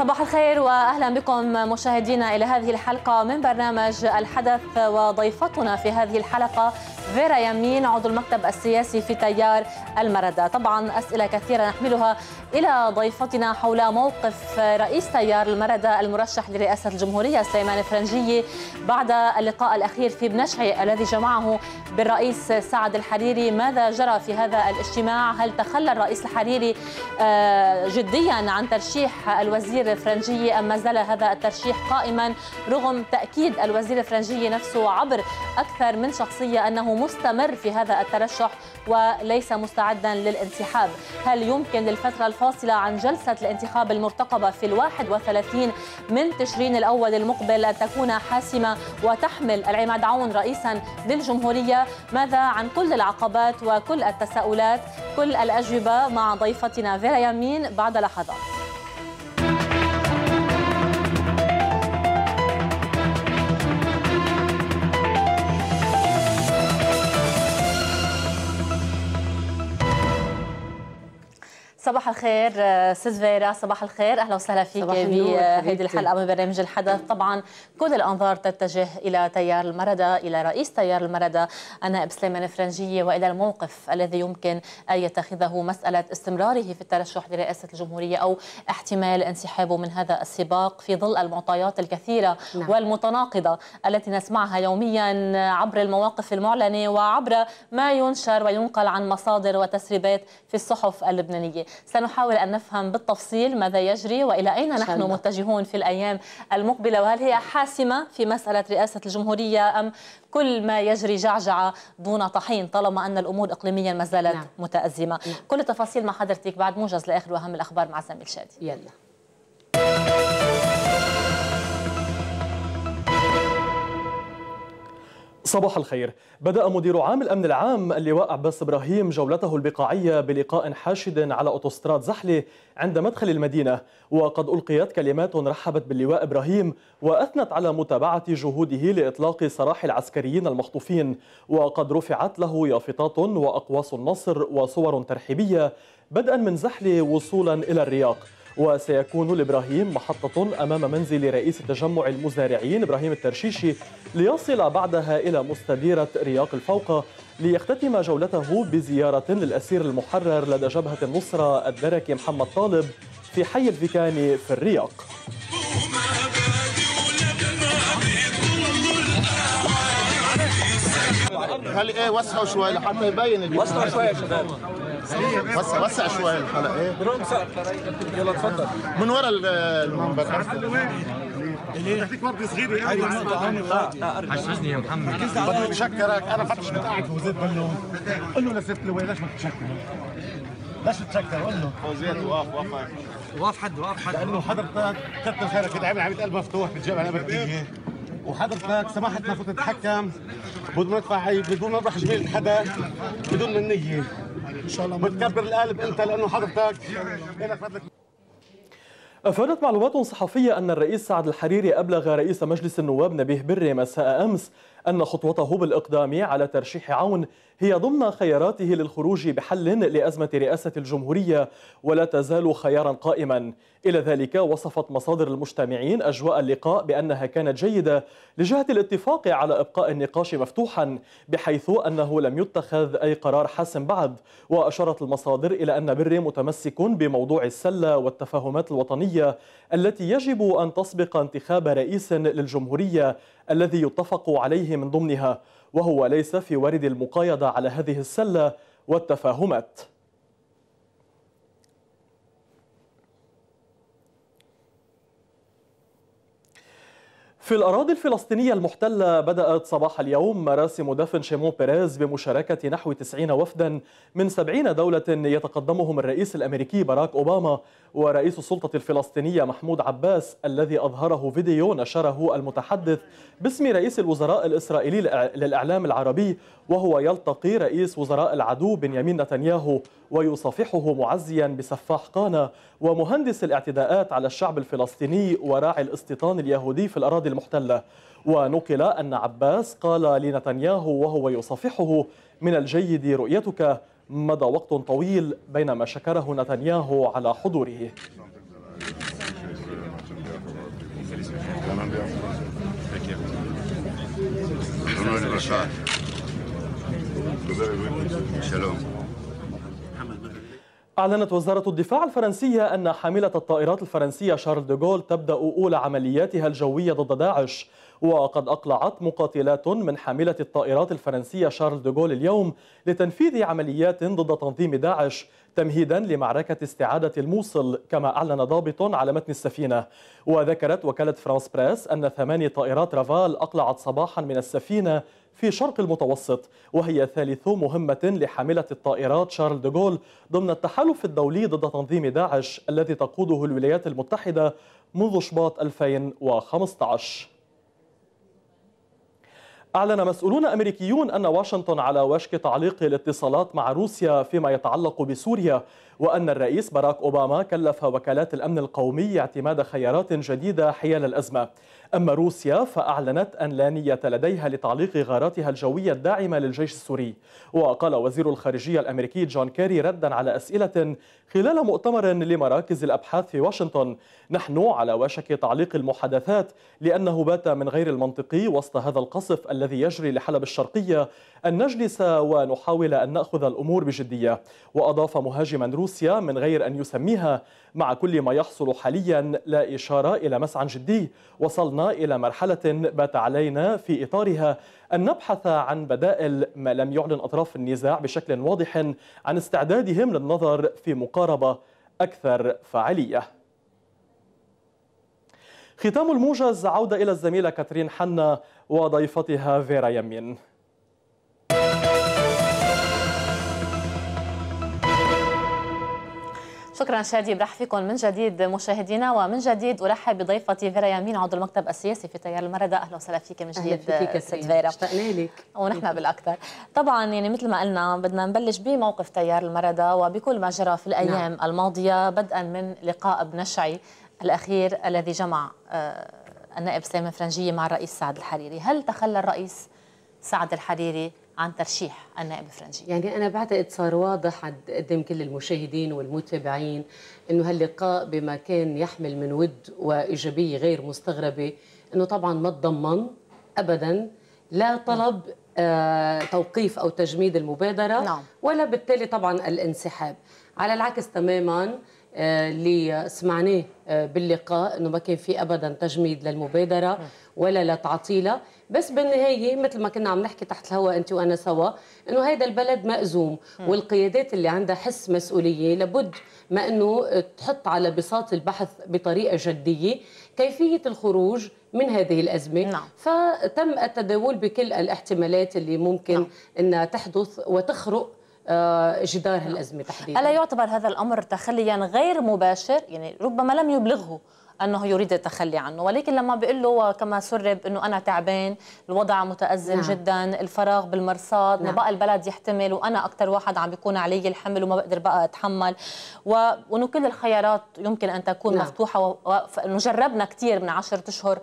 صباح الخير واهلا بكم مشاهدينا الى هذه الحلقه من برنامج الحدث وضيفتنا في هذه الحلقه فيرا يمين عضو المكتب السياسي في تيار المردة طبعا أسئلة كثيرة نحملها إلى ضيفتنا حول موقف رئيس تيار المردة المرشح لرئاسة الجمهورية سليمان الفرنجية بعد اللقاء الأخير في بنشعي الذي جمعه بالرئيس سعد الحريري ماذا جرى في هذا الاجتماع هل تخلى الرئيس الحريري آه، جديا عن ترشيح الوزير فرنجي أم ما زال هذا الترشيح قائما رغم تأكيد الوزير الفرنجي نفسه عبر أكثر من شخصية أنه مستمر في هذا الترشح وليس مستعدا للانسحاب هل يمكن للفترة الفاصلة عن جلسة الانتخاب المرتقبة في الواحد وثلاثين من تشرين الأول المقبل أن تكون حاسمة وتحمل العماد عون رئيسا للجمهورية ماذا عن كل العقبات وكل التساؤلات كل الأجوبة مع ضيفتنا فيرا يمين بعد لحظات صباح الخير آه، استاذ فيرا صباح الخير اهلا وسهلا فيك آه، هذه الحلقه من برنامج الحدث طبعا كل الانظار تتجه الى تيار المردة الى رئيس تيار المردة انا سليمان الفرنجيه والى الموقف الذي يمكن ان يتخذه مساله استمراره في الترشح لرئاسه الجمهوريه او احتمال انسحابه من هذا السباق في ظل المعطيات الكثيره نعم. والمتناقضه التي نسمعها يوميا عبر المواقف المعلنه وعبر ما ينشر وينقل عن مصادر وتسريبات في الصحف اللبنانيه سنحاول أن نفهم بالتفصيل ماذا يجري وإلى أين نحن متجهون في الأيام المقبلة وهل هي حاسمة في مسألة رئاسة الجمهورية أم كل ما يجري جعجعة دون طحين طالما أن الأمور إقليميا ما زالت نعم. متأزمة نعم. كل التفاصيل مع حضرتك بعد موجز لآخر وأهم الأخبار مع سامي الشادي يلا صباح الخير بدأ مدير عام الأمن العام اللواء عباس إبراهيم جولته البقاعية بلقاء حاشد على أوتوستراد زحلة عند مدخل المدينة وقد ألقيت كلمات رحبت باللواء إبراهيم وأثنت على متابعة جهوده لإطلاق سراح العسكريين المخطوفين وقد رفعت له يافطات وأقواس النصر وصور ترحيبية بدءا من زحلة وصولا إلى الرياق وسيكون لابراهيم محطة أمام منزل رئيس تجمع المزارعين إبراهيم الترشيشي ليصل بعدها إلى مستديرة رياق الفوقة ليختتم جولته بزيارة للأسير المحرر لدى جبهة النصرة الدركي محمد طالب في حي الفيكاني في الرياق خلي ايه وسعوا شوي لحتى يبين وسعوا شوي يا شباب وسع وسع شوي الحلقه ايه يلا تفضل من ورا المنبر ليه؟ تحتك برضه صغير قوي أيوة، يا محمد بدي اتشكرك انا فتش كنت قاعد وزيد بلون قول له لست لوين ليش ما بتتشكر؟ ليش بتتشكر قول له فوزيت واقف وقف واقف حد واقف حد لانه حضرتك كتر خيرك كنت عامل عمليه قلب مفتوح بالجبهه الامريكيه وحضرتك سمحت نفوت نتحكم بدون ما ندفع بدون ما نروح جميل حدا بدون منية ان شاء الله بتكبر القلب انت لانه حضرتك لك فضلك أفادت معلومات صحفية أن الرئيس سعد الحريري أبلغ رئيس مجلس النواب نبيه بري مساء أمس أن خطوته بالإقدام على ترشيح عون هي ضمن خياراته للخروج بحل لأزمة رئاسة الجمهورية ولا تزال خيارا قائما إلى ذلك وصفت مصادر المجتمعين أجواء اللقاء بأنها كانت جيدة لجهة الاتفاق على إبقاء النقاش مفتوحا بحيث أنه لم يتخذ أي قرار حاسم بعد وأشارت المصادر إلى أن بري متمسك بموضوع السلة والتفاهمات الوطنية التي يجب أن تسبق انتخاب رئيس للجمهورية الذي يتفق عليه من ضمنها وهو ليس في ورد المقايضة على هذه السلة والتفاهمات في الأراضي الفلسطينية المحتلة بدأت صباح اليوم مراسم دفن شيمون بيريز بمشاركة نحو 90 وفدا من 70 دولة يتقدمهم الرئيس الأمريكي باراك أوباما ورئيس السلطة الفلسطينية محمود عباس الذي أظهره فيديو نشره المتحدث باسم رئيس الوزراء الإسرائيلي للإعلام العربي وهو يلتقي رئيس وزراء العدو بنيامين نتنياهو ويصافحه معزيا بسفاح قانا ومهندس الاعتداءات على الشعب الفلسطيني وراعي الاستيطان اليهودي في الأراضي المحتلة ونقل أن عباس قال لنتنياهو وهو يصافحه من الجيد رؤيتك مضى وقت طويل بينما شكره نتنياهو على حضوره أعلنت وزارة الدفاع الفرنسية أن حاملة الطائرات الفرنسية شارل دوغول تبدأ أولى عملياتها الجوية ضد داعش وقد أقلعت مقاتلات من حاملة الطائرات الفرنسية شارل دوغول اليوم لتنفيذ عمليات ضد تنظيم داعش تمهيدا لمعركة استعادة الموصل كما أعلن ضابط على متن السفينة وذكرت وكالة فرانس بريس أن ثماني طائرات رافال أقلعت صباحا من السفينة في شرق المتوسط وهي ثالث مهمة لحاملة الطائرات شارل دوغول ضمن التحالف الدولي ضد تنظيم داعش الذي تقوده الولايات المتحدة منذ شباط 2015 أعلن مسؤولون أمريكيون أن واشنطن على وشك تعليق الاتصالات مع روسيا فيما يتعلق بسوريا وأن الرئيس باراك أوباما كلف وكالات الأمن القومي اعتماد خيارات جديدة حيال الأزمة أما روسيا فأعلنت أن لا نية لديها لتعليق غاراتها الجوية الداعمة للجيش السوري وقال وزير الخارجية الأمريكي جون كيري ردا على أسئلة خلال مؤتمر لمراكز الأبحاث في واشنطن نحن على وشك تعليق المحادثات لأنه بات من غير المنطقي وسط هذا القصف الذي يجري لحلب الشرقية أن نجلس ونحاول أن نأخذ الأمور بجدية وأضاف مهاجما روسيا من غير أن يسميها مع كل ما يحصل حاليا لا إشارة إلى مسعى جدي وصلنا إلى مرحلة بات علينا في إطارها أن نبحث عن بدائل ما لم يعلن أطراف النزاع بشكل واضح عن استعدادهم للنظر في مقاربة أكثر فعالية ختام الموجز عودة إلى الزميلة كاترين حنا وضيفتها فيرا يمين شكرا شادي برحب فيكم من جديد مشاهدينا ومن جديد ارحب بضيفتي فيرا يامين عضو المكتب السياسي في تيار المرضى اهلا وسهلا فيك من جديد ست فيرا اشتقنا لك ونحن بالاكثر طبعا يعني مثل ما قلنا بدنا نبلش بموقف تيار المرضى وبكل ما جرى في الايام نعم. الماضيه بدءا من لقاء بنشعي الاخير الذي جمع آه، النائب سامي فرنجيه مع الرئيس سعد الحريري هل تخلى الرئيس سعد الحريري عن ترشيح النائب الفرنجي يعني أنا بعتقد صار واضح قدام كل المشاهدين والمتابعين أنه هاللقاء بما كان يحمل من ود وإيجابية غير مستغربة أنه طبعا ما تضمن أبدا لا طلب آه توقيف أو تجميد المبادرة نعم. ولا بالتالي طبعا الانسحاب على العكس تماما آه، اللي سمعناه آه، باللقاء انه ما كان في ابدا تجميد للمبادره ولا لتعطيلها بس بالنهايه مثل ما كنا عم نحكي تحت الهواء انت وانا سوا انه هذا البلد مأزوم والقيادات اللي عندها حس مسؤوليه لابد ما انه تحط على بساط البحث بطريقه جديه كيفيه الخروج من هذه الأزمة نعم. فتم التداول بكل الاحتمالات اللي ممكن نعم. أنها تحدث وتخرق آه، جدار نعم. الأزمة تحديدا ألا يعتبر هذا الأمر تخليا غير مباشر يعني ربما لم يبلغه انه يريد التخلي عنه ولكن لما بيقول له كما سرب انه انا تعبان الوضع متازم نعم. جدا الفراغ بالمرصاد نعم. ما بقى البلد يحتمل وانا اكثر واحد عم بيكون علي الحمل وما بقدر بقى اتحمل و... وانه كل الخيارات يمكن ان تكون نعم. مفتوحه ونجربنا و... كثير من 10 اشهر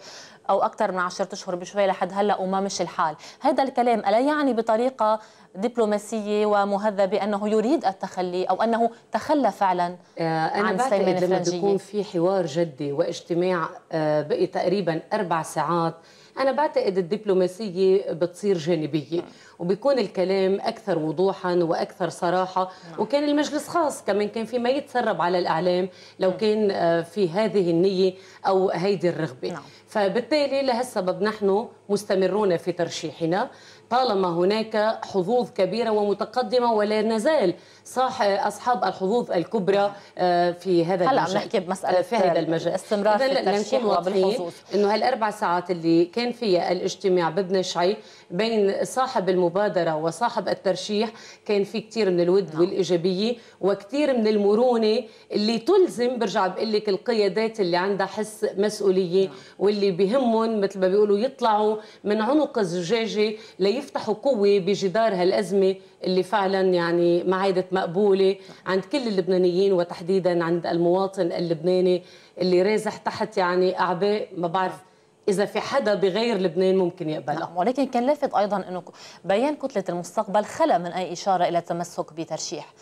او اكثر من 10 اشهر بشوي لحد هلا وما مش الحال هذا الكلام الا يعني بطريقه دبلوماسيه ومهذبه انه يريد التخلي او انه تخلى فعلا آه، أنا عن سليمان الفرنجيه لما بيكون في حوار جدي واجتماع آه، بقي تقريبا اربع ساعات أنا بعتقد الدبلوماسية بتصير جانبية وبيكون الكلام أكثر وضوحا وأكثر صراحة نعم. وكان المجلس خاص كمان كان في ما يتسرب على الإعلام لو كان آه، في هذه النية أو هيدي الرغبة نعم. فبالتالي لهالسبب نحن مستمرون في ترشيحنا طالما هناك حظوظ كبيره ومتقدمه ولا نزال صح اصحاب الحظوظ الكبرى آه، في هذا هلا عم نحكي بمساله آه، في هذا المجال استمرار في الترشيح وبالحظوظ انه هالاربع ساعات اللي كان فيها الاجتماع شعي بين صاحب المبادره وصاحب الترشيح كان في كثير من الود نعم. والايجابيه وكثير من المرونه اللي تلزم برجع بقول لك القيادات اللي عندها حس مسؤوليه نعم. واللي بهمهم مثل ما بيقولوا يطلعوا من عنق الزجاجه ليفتحوا قوه بجدار هالازمه اللي فعلا يعني ما عادت مقبوله عند كل اللبنانيين وتحديدا عند المواطن اللبناني اللي رازح تحت يعني اعباء ما بعرف نعم. اذا في حدا بغير لبنان ممكن يقبلها نعم ولكن كان لافت ايضا انه بيان كتله المستقبل خلى من اي اشاره الى التمسك بترشيح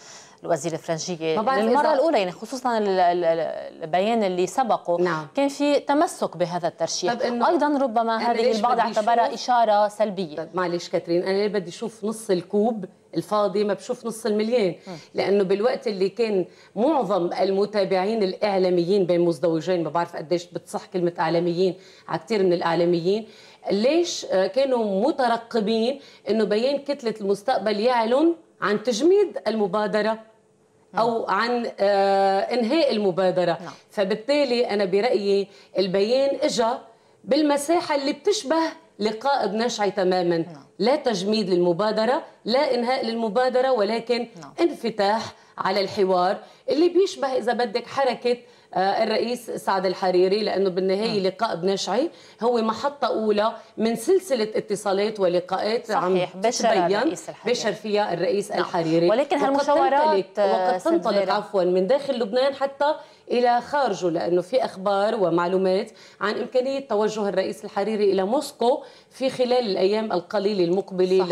الوزير الفرنجي للمره الاولى يعني خصوصا البيان اللي سبقه نعم. كان في تمسك بهذا الترشيح ايضا ربما هذه البعض اعتبرها اشاره سلبيه معلش كاترين انا بدي اشوف نص الكوب الفاضي ما بشوف نص المليون لانه بالوقت اللي كان معظم المتابعين الاعلاميين بين مزدوجين ما بعرف قديش بتصح كلمه اعلاميين على كثير من الاعلاميين ليش آه، كانوا مترقبين انه بيان كتله المستقبل يعلن عن تجميد المبادره او عن آه، انهاء المبادره نعم. فبالتالي انا برايي البيان اجى بالمساحه اللي بتشبه لقائد نشعي تماما نعم. لا تجميد للمبادرة لا إنهاء للمبادرة ولكن نعم. انفتاح على الحوار اللي بيشبه إذا بدك حركة آه، الرئيس سعد الحريري لانه بالنهايه نعم. لقاء بنشعي هو محطه اولى من سلسله اتصالات ولقاءات صحيح عم بشر بشر فيها الرئيس نعم. الحريري ولكن هالمشاورات وقد آه، تنطلق عفوا من داخل لبنان حتى الى خارجه لانه في اخبار ومعلومات عن امكانيه توجه الرئيس الحريري الى موسكو في خلال الايام القليله المقبله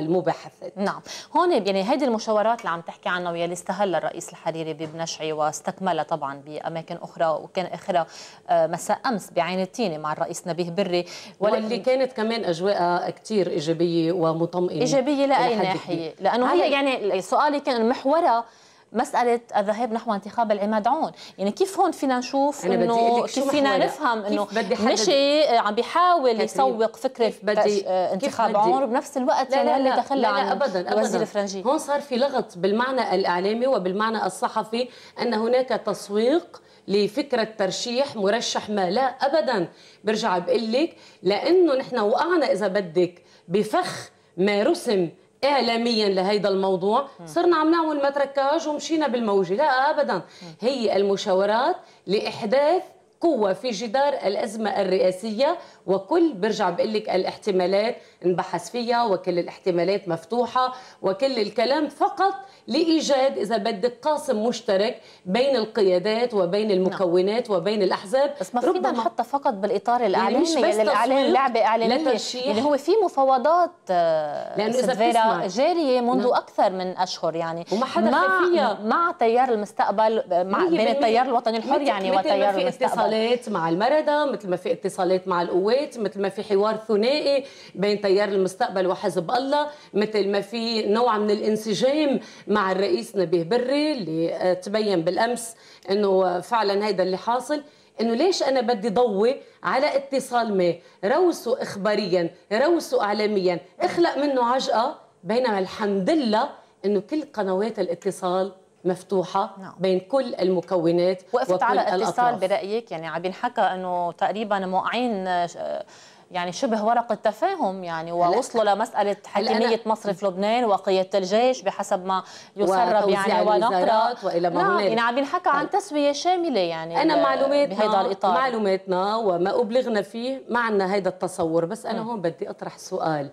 للمباحثات آه، نعم هون يعني هذه المشاورات اللي عم تحكي عنها واللي استهل الرئيس الحريري ببنشعي واستكملها طبعا باماكن اخرى وكان اخرها آه، مساء امس بعين التينه مع الرئيس نبيه بري واللي كانت كمان اجواء كثير ايجابيه ومطمئنه ايجابيه لاي ناحيه لانه هي يعني, يعني سؤالي كان محورها مساله الذهاب نحو انتخاب العماد عون يعني كيف هون فينا نشوف انه كيف فينا نفهم انه مشي آه، عم بيحاول يسوق فكره بدي آه، انتخاب عون وبنفس الوقت لا يعني لا تخلى عن أبداً أبداً الفرنجي هون صار في لغط بالمعنى الاعلامي وبالمعنى الصحفي ان هناك تسويق لفكرة ترشيح مرشح ما لا أبدا برجع بقلك لأنه نحن وقعنا إذا بدك بفخ ما رسم اعلاميا لهذا الموضوع صرنا عم نعمل متركاج ومشينا بالموجه لا ابدا هي المشاورات لاحداث قوه في جدار الازمه الرئاسيه وكل برجع بقول لك الاحتمالات انبحث فيها وكل الاحتمالات مفتوحه وكل الكلام فقط لايجاد اذا بدك قاسم مشترك بين القيادات وبين نعم. المكونات وبين الاحزاب بس ما فينا نحطها فقط بالاطار الاعلامي يعني مش بس الاعلام لعبه اعلاميه يعني هو في مفاوضات آه، لانه اذا بتسمع جاريه منذ نعم. اكثر من اشهر يعني وما حدا مع فيها مع تيار المستقبل آه، مع بين التيار الوطني الحر يعني وتيار المستقبل مثل ما في اتصالات مع المرضى مثل ما في اتصالات مع القوات الاخوات مثل ما في حوار ثنائي بين تيار المستقبل وحزب الله مثل ما في نوع من الانسجام مع الرئيس نبيه بري اللي آه، تبين بالامس انه فعلا هيدا اللي حاصل انه ليش انا بدي ضوي على اتصال ما روسه اخباريا روسه اعلاميا اخلق منه عجقه بينما الحمد لله انه كل قنوات الاتصال مفتوحه نعم. بين كل المكونات وقفت وكل على اتصال برايك يعني عم بينحكى انه تقريبا موقعين آه، يعني شبه ورقة تفاهم يعني ووصلوا لمسألة حكمية مصرف لبنان وقيادة الجيش بحسب ما يسرب يعني ونقرأ وإلى ما نعم يعني عم ينحكى عن طيب. تسوية شاملة يعني أنا معلوماتنا بهذا الإطار. معلوماتنا وما أبلغنا فيه ما عندنا هيدا التصور بس أنا م. هون بدي أطرح سؤال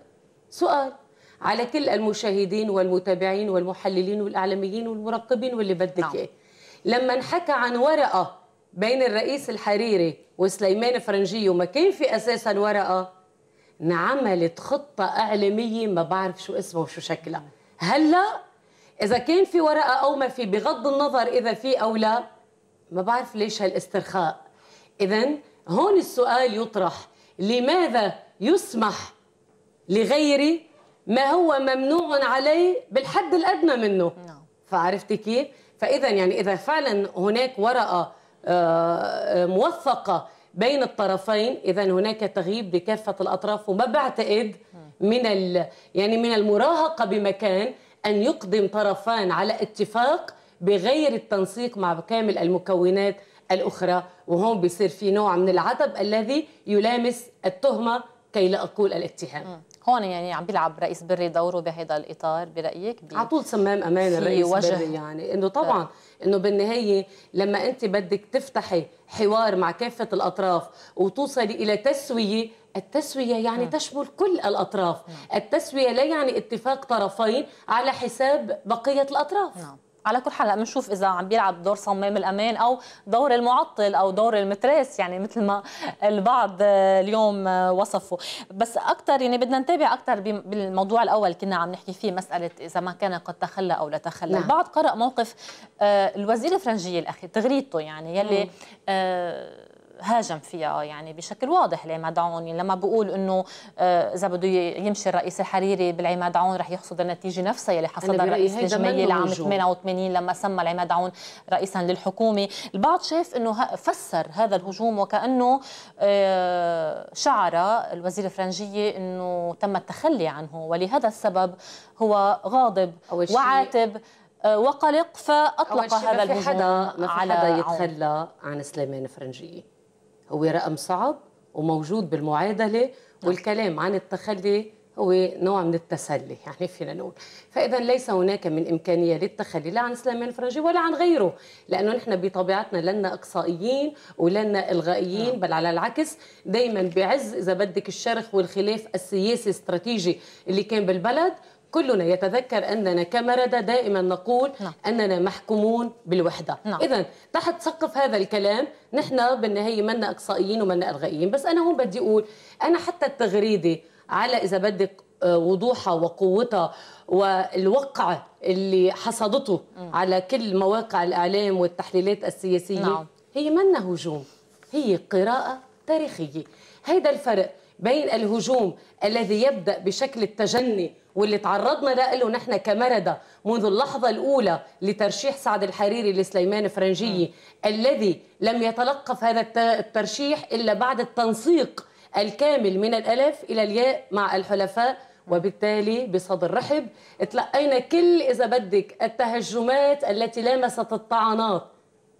سؤال على كل المشاهدين والمتابعين والمحللين والاعلاميين والمراقبين واللي بدك نعم. اياه لما انحكى عن ورقه بين الرئيس الحريري وسليمان فرنجي وما كان في اساسا ورقه انعملت خطه اعلاميه ما بعرف شو اسمها وشو شكلها هلا اذا كان في ورقه او ما في بغض النظر اذا في او لا ما بعرف ليش هالاسترخاء اذا هون السؤال يطرح لماذا يسمح لغيري ما هو ممنوع عليه بالحد الادنى منه نعم. فعرفتي كيف فاذا يعني اذا فعلا هناك ورقه آه، آه، موثقه بين الطرفين اذا هناك تغييب لكافه الاطراف وما بعتقد من ال يعني من المراهقه بمكان ان يقدم طرفان على اتفاق بغير التنسيق مع كامل المكونات الاخرى وهون بيصير في نوع من العتب الذي يلامس التهمه كي لا اقول الاتهام هون يعني عم بيلعب رئيس بري دوره بهذا الاطار برايك على طول صمام امانه الرئيس وجه بري يعني انه طبعا انه بالنهايه لما انت بدك تفتحي حوار مع كافه الاطراف وتوصلي الى تسويه التسويه يعني م. نعم. تشمل كل الاطراف م. نعم. التسويه لا يعني اتفاق طرفين على حساب بقيه الاطراف نعم. على كل حال بنشوف اذا عم بيلعب دور صمام الامان او دور المعطل او دور المتراس يعني مثل ما البعض اليوم وصفه بس اكثر يعني بدنا نتابع اكثر بالموضوع الاول كنا عم نحكي فيه مساله اذا ما كان قد تخلى او لا تخلى نعم. البعض قرا موقف آه، الوزير الفرنجي الاخير تغريدته يعني يلي آه، هاجم فيها يعني بشكل واضح لعماد يعني لما بقول انه آه، اذا بده يمشي الرئيس الحريري بالعماد عون رح يحصد النتيجه نفسها يلي حصدها الرئيس نجمية لعام 88 لما سمى العماد عون رئيسا للحكومه، البعض شاف انه فسر هذا الهجوم وكانه آه، شعر الوزير الفرنجيه انه تم التخلي عنه ولهذا السبب هو غاضب وعاتب آه، وقلق فاطلق هذا الهجوم على حدا ما في حدا يتخلى عن سليمان فرنجيه هو رقم صعب وموجود بالمعادله نعم. والكلام عن التخلي هو نوع من التسلي يعني فينا نقول فاذا ليس هناك من امكانيه للتخلي لا عن سليمان الفرنجي ولا عن غيره لانه نحن بطبيعتنا لنا اقصائيين ولنا الغائيين نعم. بل على العكس دائما بعز اذا بدك الشرخ والخلاف السياسي استراتيجي اللي كان بالبلد كلنا يتذكر أننا كمردة دائما نقول نعم. أننا محكومون بالوحدة نعم. إذا تحت سقف هذا الكلام نحن بالنهاية منا أقصائيين ومنا ألغائيين بس أنا هون بدي أقول أنا حتى التغريدة على إذا بدك آه، وضوحها وقوتها والوقع اللي حصدته م. على كل مواقع الإعلام والتحليلات السياسية نعم. هي منا هجوم هي قراءة تاريخية هيدا الفرق بين الهجوم الذي يبدأ بشكل التجني واللي تعرضنا له نحن كمردة منذ اللحظة الأولى لترشيح سعد الحريري لسليمان فرنجي الذي لم يتلقف هذا الترشيح إلا بعد التنسيق الكامل من الألف إلى الياء مع الحلفاء وبالتالي بصدر رحب تلقينا كل اذا بدك التهجمات التي لامست الطعنات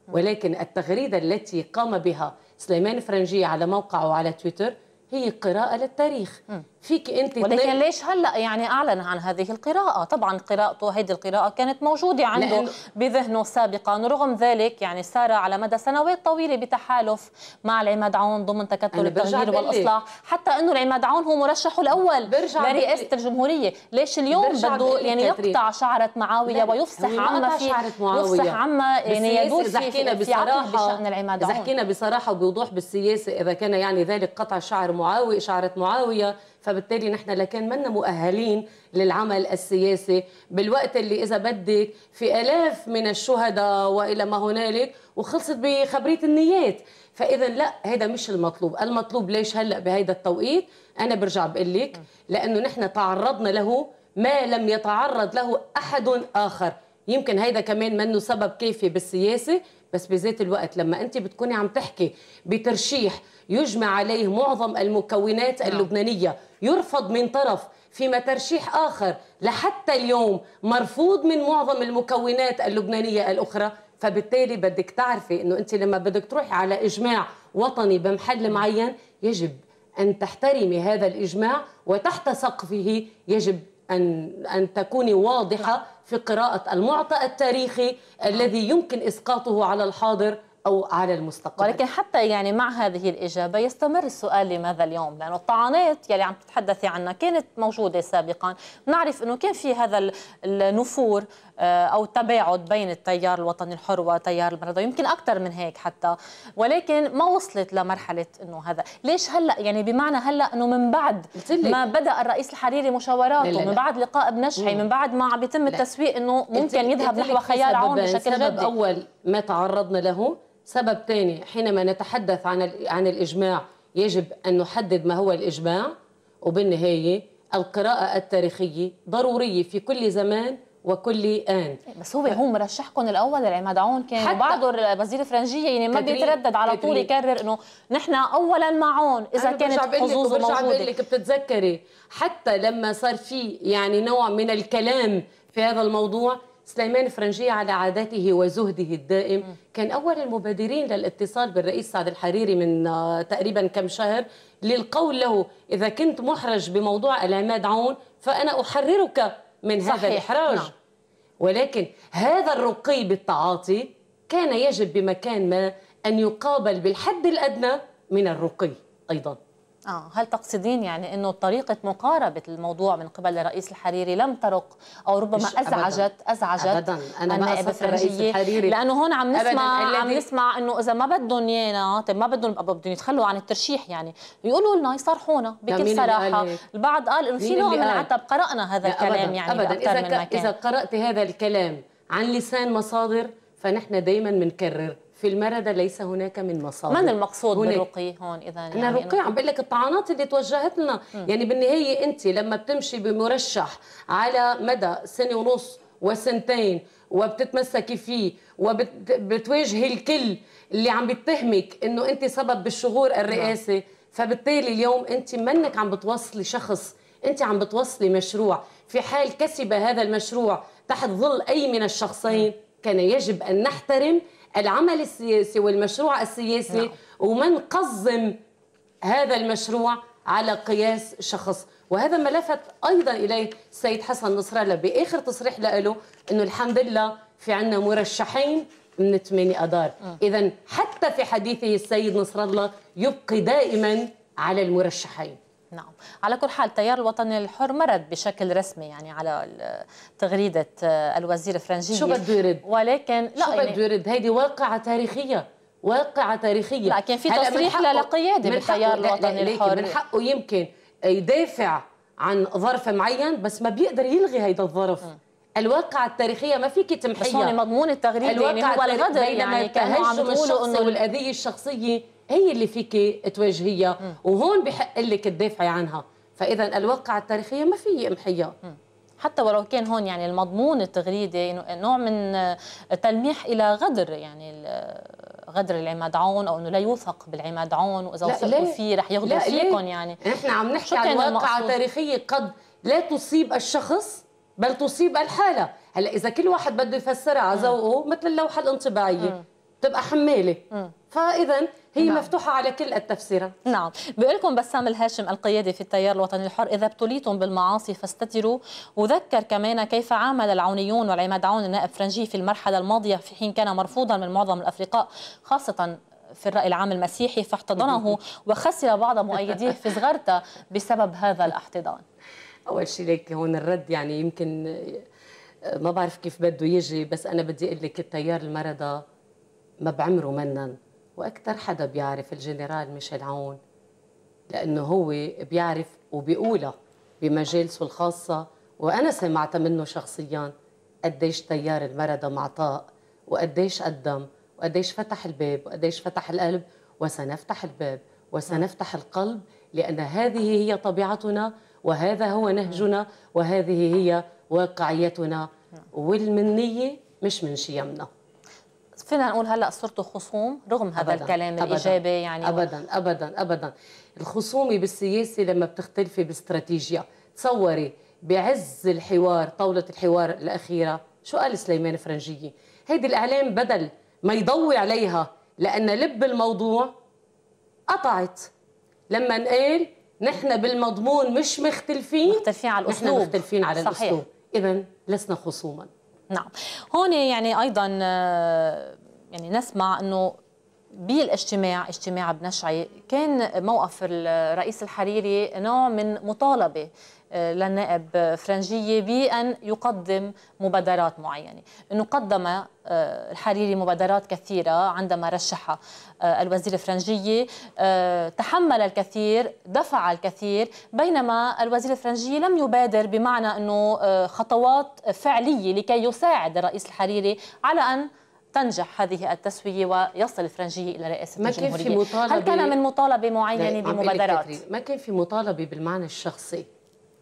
ولكن التغريده التي قام بها سليمان فرنجي على موقعه على تويتر هي قراءه للتاريخ فيك انت ولكن ليش هلا يعني اعلن عن هذه القراءه طبعا قراءته هذه القراءه كانت موجوده عنده بذهنه سابقا رغم ذلك يعني سار على مدى سنوات طويله بتحالف مع العماد عون ضمن تكتل التغيير والاصلاح حتى انه العماد عون هو مرشحه الاول لرئاسه الجمهوريه ليش اليوم بده يعني يقطع شعره معاويه ويفصح عما في يفصح عما يعني يدور اذا حكينا بصراحه بشان العماد عون اذا حكينا بصراحه وبوضوح بالسياسه اذا كان يعني ذلك قطع شعر معاويه شعره معاويه فبالتالي نحن لكان منا مؤهلين للعمل السياسي بالوقت اللي إذا بدك في آلاف من الشهداء وإلى ما هنالك وخلصت بخبرية النيات فإذا لا هذا مش المطلوب المطلوب ليش هلأ بهيدا التوقيت أنا برجع بقول لك لأنه نحن تعرضنا له ما لم يتعرض له أحد آخر يمكن هيدا كمان منه سبب كافي بالسياسة بس بذات الوقت لما أنت بتكوني عم تحكي بترشيح يجمع عليه معظم المكونات نعم. اللبنانية يرفض من طرف فيما ترشيح آخر لحتى اليوم مرفوض من معظم المكونات اللبنانية الأخرى فبالتالي بدك تعرفي أنه أنت لما بدك تروحي على إجماع وطني بمحل نعم. معين يجب أن تحترمي هذا الإجماع وتحت سقفه يجب أن أن تكوني واضحة نعم. في قراءة المعطى التاريخي الذي يمكن إسقاطه على الحاضر أو على المستقبل ولكن حتى يعني مع هذه الإجابة يستمر السؤال لماذا اليوم لأنه الطعنات يلي عم تتحدثي عنها كانت موجودة سابقا نعرف أنه كان في هذا النفور آه، أو التباعد بين التيار الوطني الحر وتيار المرضى يمكن أكثر من هيك حتى ولكن ما وصلت لمرحلة أنه هذا ليش هلأ يعني بمعنى هلأ أنه من بعد ما بدأ الرئيس الحريري مشاوراته من بعد لقاء بنشحي من بعد ما عم يتم التسويق أنه ممكن يذهب نحو خيار عون بشكل جدي أول ما تعرضنا له سبب ثاني حينما نتحدث عن عن الاجماع يجب ان نحدد ما هو الاجماع وبالنهايه القراءه التاريخيه ضروريه في كل زمان وكل ان إيه، بس هو هو مرشحكم الاول العماد عون كان وبعده وزير فرنجيه يعني ما يعني بيتردد على طول يكرر انه نحن اولا مع عون اذا كانت حظوظه موجوده بقول لك بتتذكري حتى لما صار في يعني نوع من الكلام في هذا الموضوع سليمان فرنجية على عاداته وزهده الدائم كان أول المبادرين للاتصال بالرئيس سعد الحريري من آه، تقريبا كم شهر للقول له إذا كنت محرج بموضوع العماد عون فأنا أحررك من صحيح. هذا الإحراج نعم. ولكن هذا الرقي بالتعاطي كان يجب بمكان ما أن يقابل بالحد الأدنى من الرقي أيضاً آه هل تقصدين يعني أنه طريقة مقاربة الموضوع من قبل الرئيس الحريري لم ترق أو ربما أزعجت أزعجت أبداً. أنا الرئيس الحريري لأنه هون عم نسمع عم نسمع أنه إذا ما بدهم إيانا طيب ما بدهم بدهم يتخلوا عن الترشيح يعني يقولوا لنا يصرحونا بكل صراحة البعض قال إنه في نوع من العتب قرأنا هذا الكلام أبداً. يعني أبداً. إذا, ك... إذا قرأت هذا الكلام عن لسان مصادر فنحن دايما بنكرر في المردة ليس هناك من مصادر من المقصود هناك. بالرقي هون إذا أنا يعني رقي عم بقول لك الطعنات اللي توجهت لنا يعني بالنهاية أنت لما بتمشي بمرشح على مدى سنة ونص وسنتين وبتتمسكي فيه وبتواجهي الكل اللي عم بيتهمك انه انت سبب بالشغور الرئاسي نعم. فبالتالي اليوم انت منك عم بتوصلي شخص انت عم بتوصلي مشروع في حال كسب هذا المشروع تحت ظل اي من الشخصين كان يجب ان نحترم العمل السياسي والمشروع السياسي نعم. ومن قزم هذا المشروع على قياس شخص وهذا ما لفت ايضا اليه السيد حسن نصر الله باخر تصريح له انه الحمد لله في عندنا مرشحين من 8 اذار نعم. إذا حتى في حديثه السيد نصر الله يبقي دائما على المرشحين نعم على كل حال التيار الوطني الحر مرد بشكل رسمي يعني على تغريدة آه، الوزير الفرنجي شو بده يرد؟ ولكن لا شو بده يعني يرد؟ هيدي واقعة تاريخية واقعة تاريخية لا كان في تصريح للقيادة بالتيار الوطني الحر من حقه يمكن يدافع عن ظرف معين بس ما بيقدر يلغي هيدا الظرف م. الواقعة التاريخية ما فيك تمحيها بس هون مضمون التغريدة يعني هو الغدر يعني كان عم يقولوا انه الأذية الشخصية هي اللي فيك تواجهيها وهون بحق لك تدافعي عنها فاذا الواقعه التاريخيه ما في امحيها حتى ولو كان هون يعني المضمون التغريدي نوع من تلميح الى غدر يعني غدر العماد عون او انه لا يوثق بالعماد عون واذا وثقوا فيه رح يغدر فيكم يعني نحن عم نحكي عن واقعه تاريخيه قد لا تصيب الشخص بل تصيب الحاله هلا اذا كل واحد بده يفسرها على ذوقه مثل اللوحه الانطباعيه بتبقى حماله فاذا هي نعم. مفتوحة على كل التفسيرات نعم بقول لكم بسام الهاشم القيادي في التيار الوطني الحر إذا ابتليتم بالمعاصي فاستتروا وذكر كمان كيف عامل العونيون والعماد عون النائب فرنجي في المرحلة الماضية في حين كان مرفوضا من معظم الأفرقاء خاصة في الرأي العام المسيحي فاحتضنه وخسر بعض مؤيديه في صغرته بسبب هذا الاحتضان أول شيء ليك هون الرد يعني يمكن ما بعرف كيف بده يجي بس أنا بدي أقول لك التيار المرضى ما بعمره منن واكثر حدا بيعرف الجنرال ميشيل عون لانه هو بيعرف وبيقولها بمجالسه الخاصه وانا سمعتها منه شخصيا قديش تيار المرضى معطاء وقديش قدم وقديش فتح الباب وقديش فتح القلب وسنفتح الباب وسنفتح القلب لان هذه هي طبيعتنا وهذا هو نهجنا وهذه هي واقعيتنا والمنيه مش من شيمنا فينا نقول هلا صرتوا خصوم رغم هذا أبداً الكلام أبداً الايجابي يعني ابدا ابدا ابدا الخصومه بالسياسه لما بتختلفي باستراتيجيا تصوري بعز الحوار طاوله الحوار الاخيره شو قال سليمان فرنجيه هيدي الاعلام بدل ما يضوي عليها لان لب الموضوع قطعت لما نقال نحن بالمضمون مش مختلفين مختلفين على الاسلوب نحن مختلفين على صحيح. الاسلوب اذا لسنا خصوما نعم هون يعني ايضا آه، يعني نسمع انه بالاجتماع اجتماع بنشعي كان موقف الرئيس الحريري نوع من مطالبه آه، للنائب فرنجية بأن يقدم مبادرات معينة أنه قدم آه، الحريري مبادرات كثيرة عندما رشح آه، الوزير الفرنجيه تحمل الكثير دفع الكثير بينما الوزير الفرنجيه لم يبادر بمعنى أنه خطوات فعلية لكي يساعد الرئيس الحريري على أن تنجح هذه التسوية ويصل الفرنجية إلى رئاسة ما كان في مطالبة هل كان من مطالبة معينة بمبادرات؟ ما كان في مطالبة بالمعنى الشخصي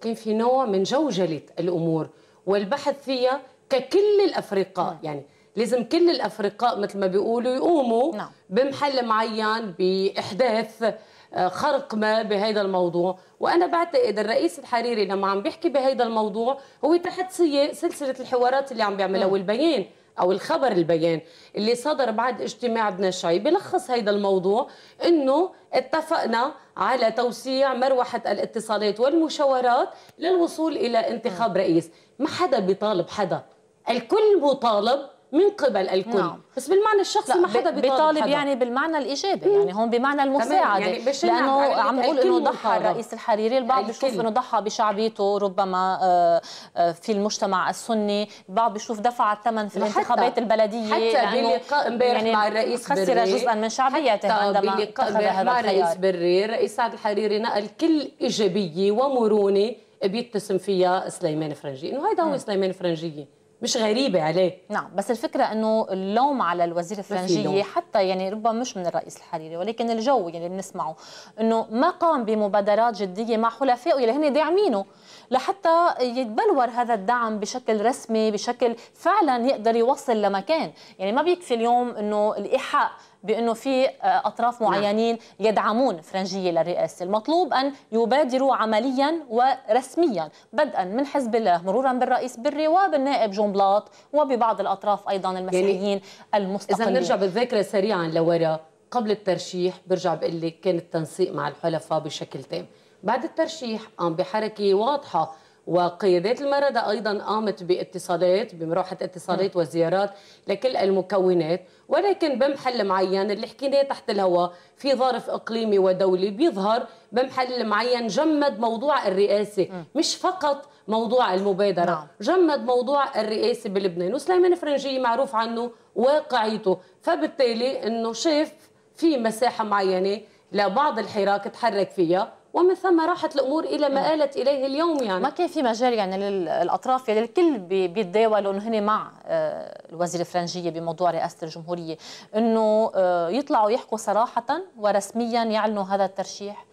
كان في نوع من جوجلة الأمور والبحث فيها ككل الأفرقاء م. نعم. يعني لازم كل الأفرقاء مثل ما بيقولوا يقوموا نعم. بمحل معين بإحداث آه، خرق ما بهذا الموضوع وأنا بعتقد الرئيس الحريري لما عم بيحكي بهذا الموضوع هو تحت سلسلة الحوارات اللي عم بيعملها نعم. والبيان او الخبر البيان اللي صدر بعد اجتماع ابن الشاي بلخص هيدا الموضوع انه اتفقنا على توسيع مروحه الاتصالات والمشاورات للوصول الى انتخاب رئيس ما حدا بيطالب حدا الكل مطالب من قبل الكل نعم. بس بالمعنى الشخصي ما حدا بيطالب, بيطالب حدا. يعني بالمعنى الايجابي يعني هون بمعنى المساعده يعني لانه يعني عم نقول انه ضحى الرئيس الحريري البعض بيشوف انه ضحى بشعبيته ربما آه، آه، في المجتمع السني البعض بيشوف دفع الثمن في الانتخابات البلديه حتى بلقاء امبارح يعني مع الرئيس بري خسر جزءا من شعبيته عندما بلقاء مع الرئيس بري الرئيس سعد الحريري نقل كل ايجابيه ومرونه بيتسم فيها سليمان فرنجي انه هيدا هو سليمان فرنجي مش غريبه عليه نعم بس الفكره انه اللوم على الوزير الفرنجيه حتى يعني ربما مش من الرئيس الحريري ولكن الجو يعني بنسمعه انه ما قام بمبادرات جديه مع حلفائه اللي هن داعمينه لحتى يتبلور هذا الدعم بشكل رسمي بشكل فعلا يقدر يوصل لمكان يعني ما بيكفي اليوم انه الايحاء بانه في آه، اطراف نعم. معينين يدعمون فرنجيه للرئاسه، المطلوب ان يبادروا عمليا ورسميا بدءا من حزب الله مرورا بالرئيس بري وبالنائب جون بلاط وببعض الاطراف ايضا يعني المسيحيين يعني المستقلين اذا نرجع بالذاكره سريعا لورا قبل الترشيح برجع بقول لك كان التنسيق مع الحلفاء بشكل تام بعد الترشيح قام بحركه واضحه وقيادات المرضى أيضا قامت باتصالات بمروحة اتصالات نعم. وزيارات لكل المكونات ولكن بمحل معين اللي حكيناه تحت الهواء في ظرف إقليمي ودولي بيظهر بمحل معين جمد موضوع الرئاسة مش فقط موضوع المبادرة نعم. جمد موضوع الرئاسة بلبنان وسليمان فرنجي معروف عنه واقعيته فبالتالي أنه شاف في مساحة معينة لبعض الحراك تحرك فيها ومن ثم راحت الامور الى ما نعم. آلت اليه اليوم يعني ما كان في مجال يعني للاطراف يعني الكل بيتداولوا انه هن مع آه، الوزير الفرنجيه بموضوع رئاسه الجمهوريه انه آه، يطلعوا يحكوا صراحه ورسميا يعلنوا هذا الترشيح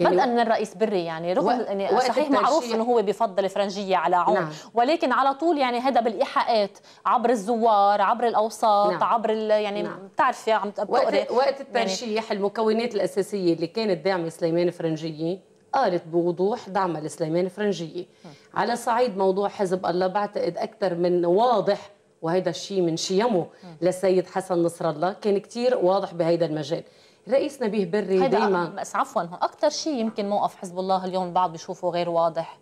يعني بدءا من الرئيس بري يعني رغم و... يعني صحيح معروف انه هو بفضل فرنجيه على عون نعم. ولكن على طول يعني هذا بالايحاءات عبر الزوار عبر الاوساط نعم. عبر يعني نعم. بتعرفي عم تقري وقت, وقت يعني الترشيح يعني المكونات الاساسيه اللي كانت داعمه سليمان فرنجيه قالت بوضوح دعمها لسليمان فرنجيه على صعيد موضوع حزب الله بعتقد اكثر من واضح وهذا الشيء من شيمه للسيد حسن نصر الله كان كثير واضح بهذا المجال رئيس نبيه بري دائما بس عفوا اكثر شيء يمكن موقف حزب الله اليوم البعض بيشوفه غير واضح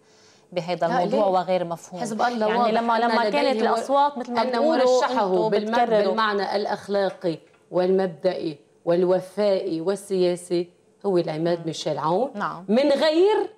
بهذا الموضوع وغير مفهوم حزب الله يعني واضح. لما لما كانت الاصوات مثل ما مرشحه بالمعنى الاخلاقي والمبدئي والوفائي والسياسي هو العماد ميشيل عون نعم. من غير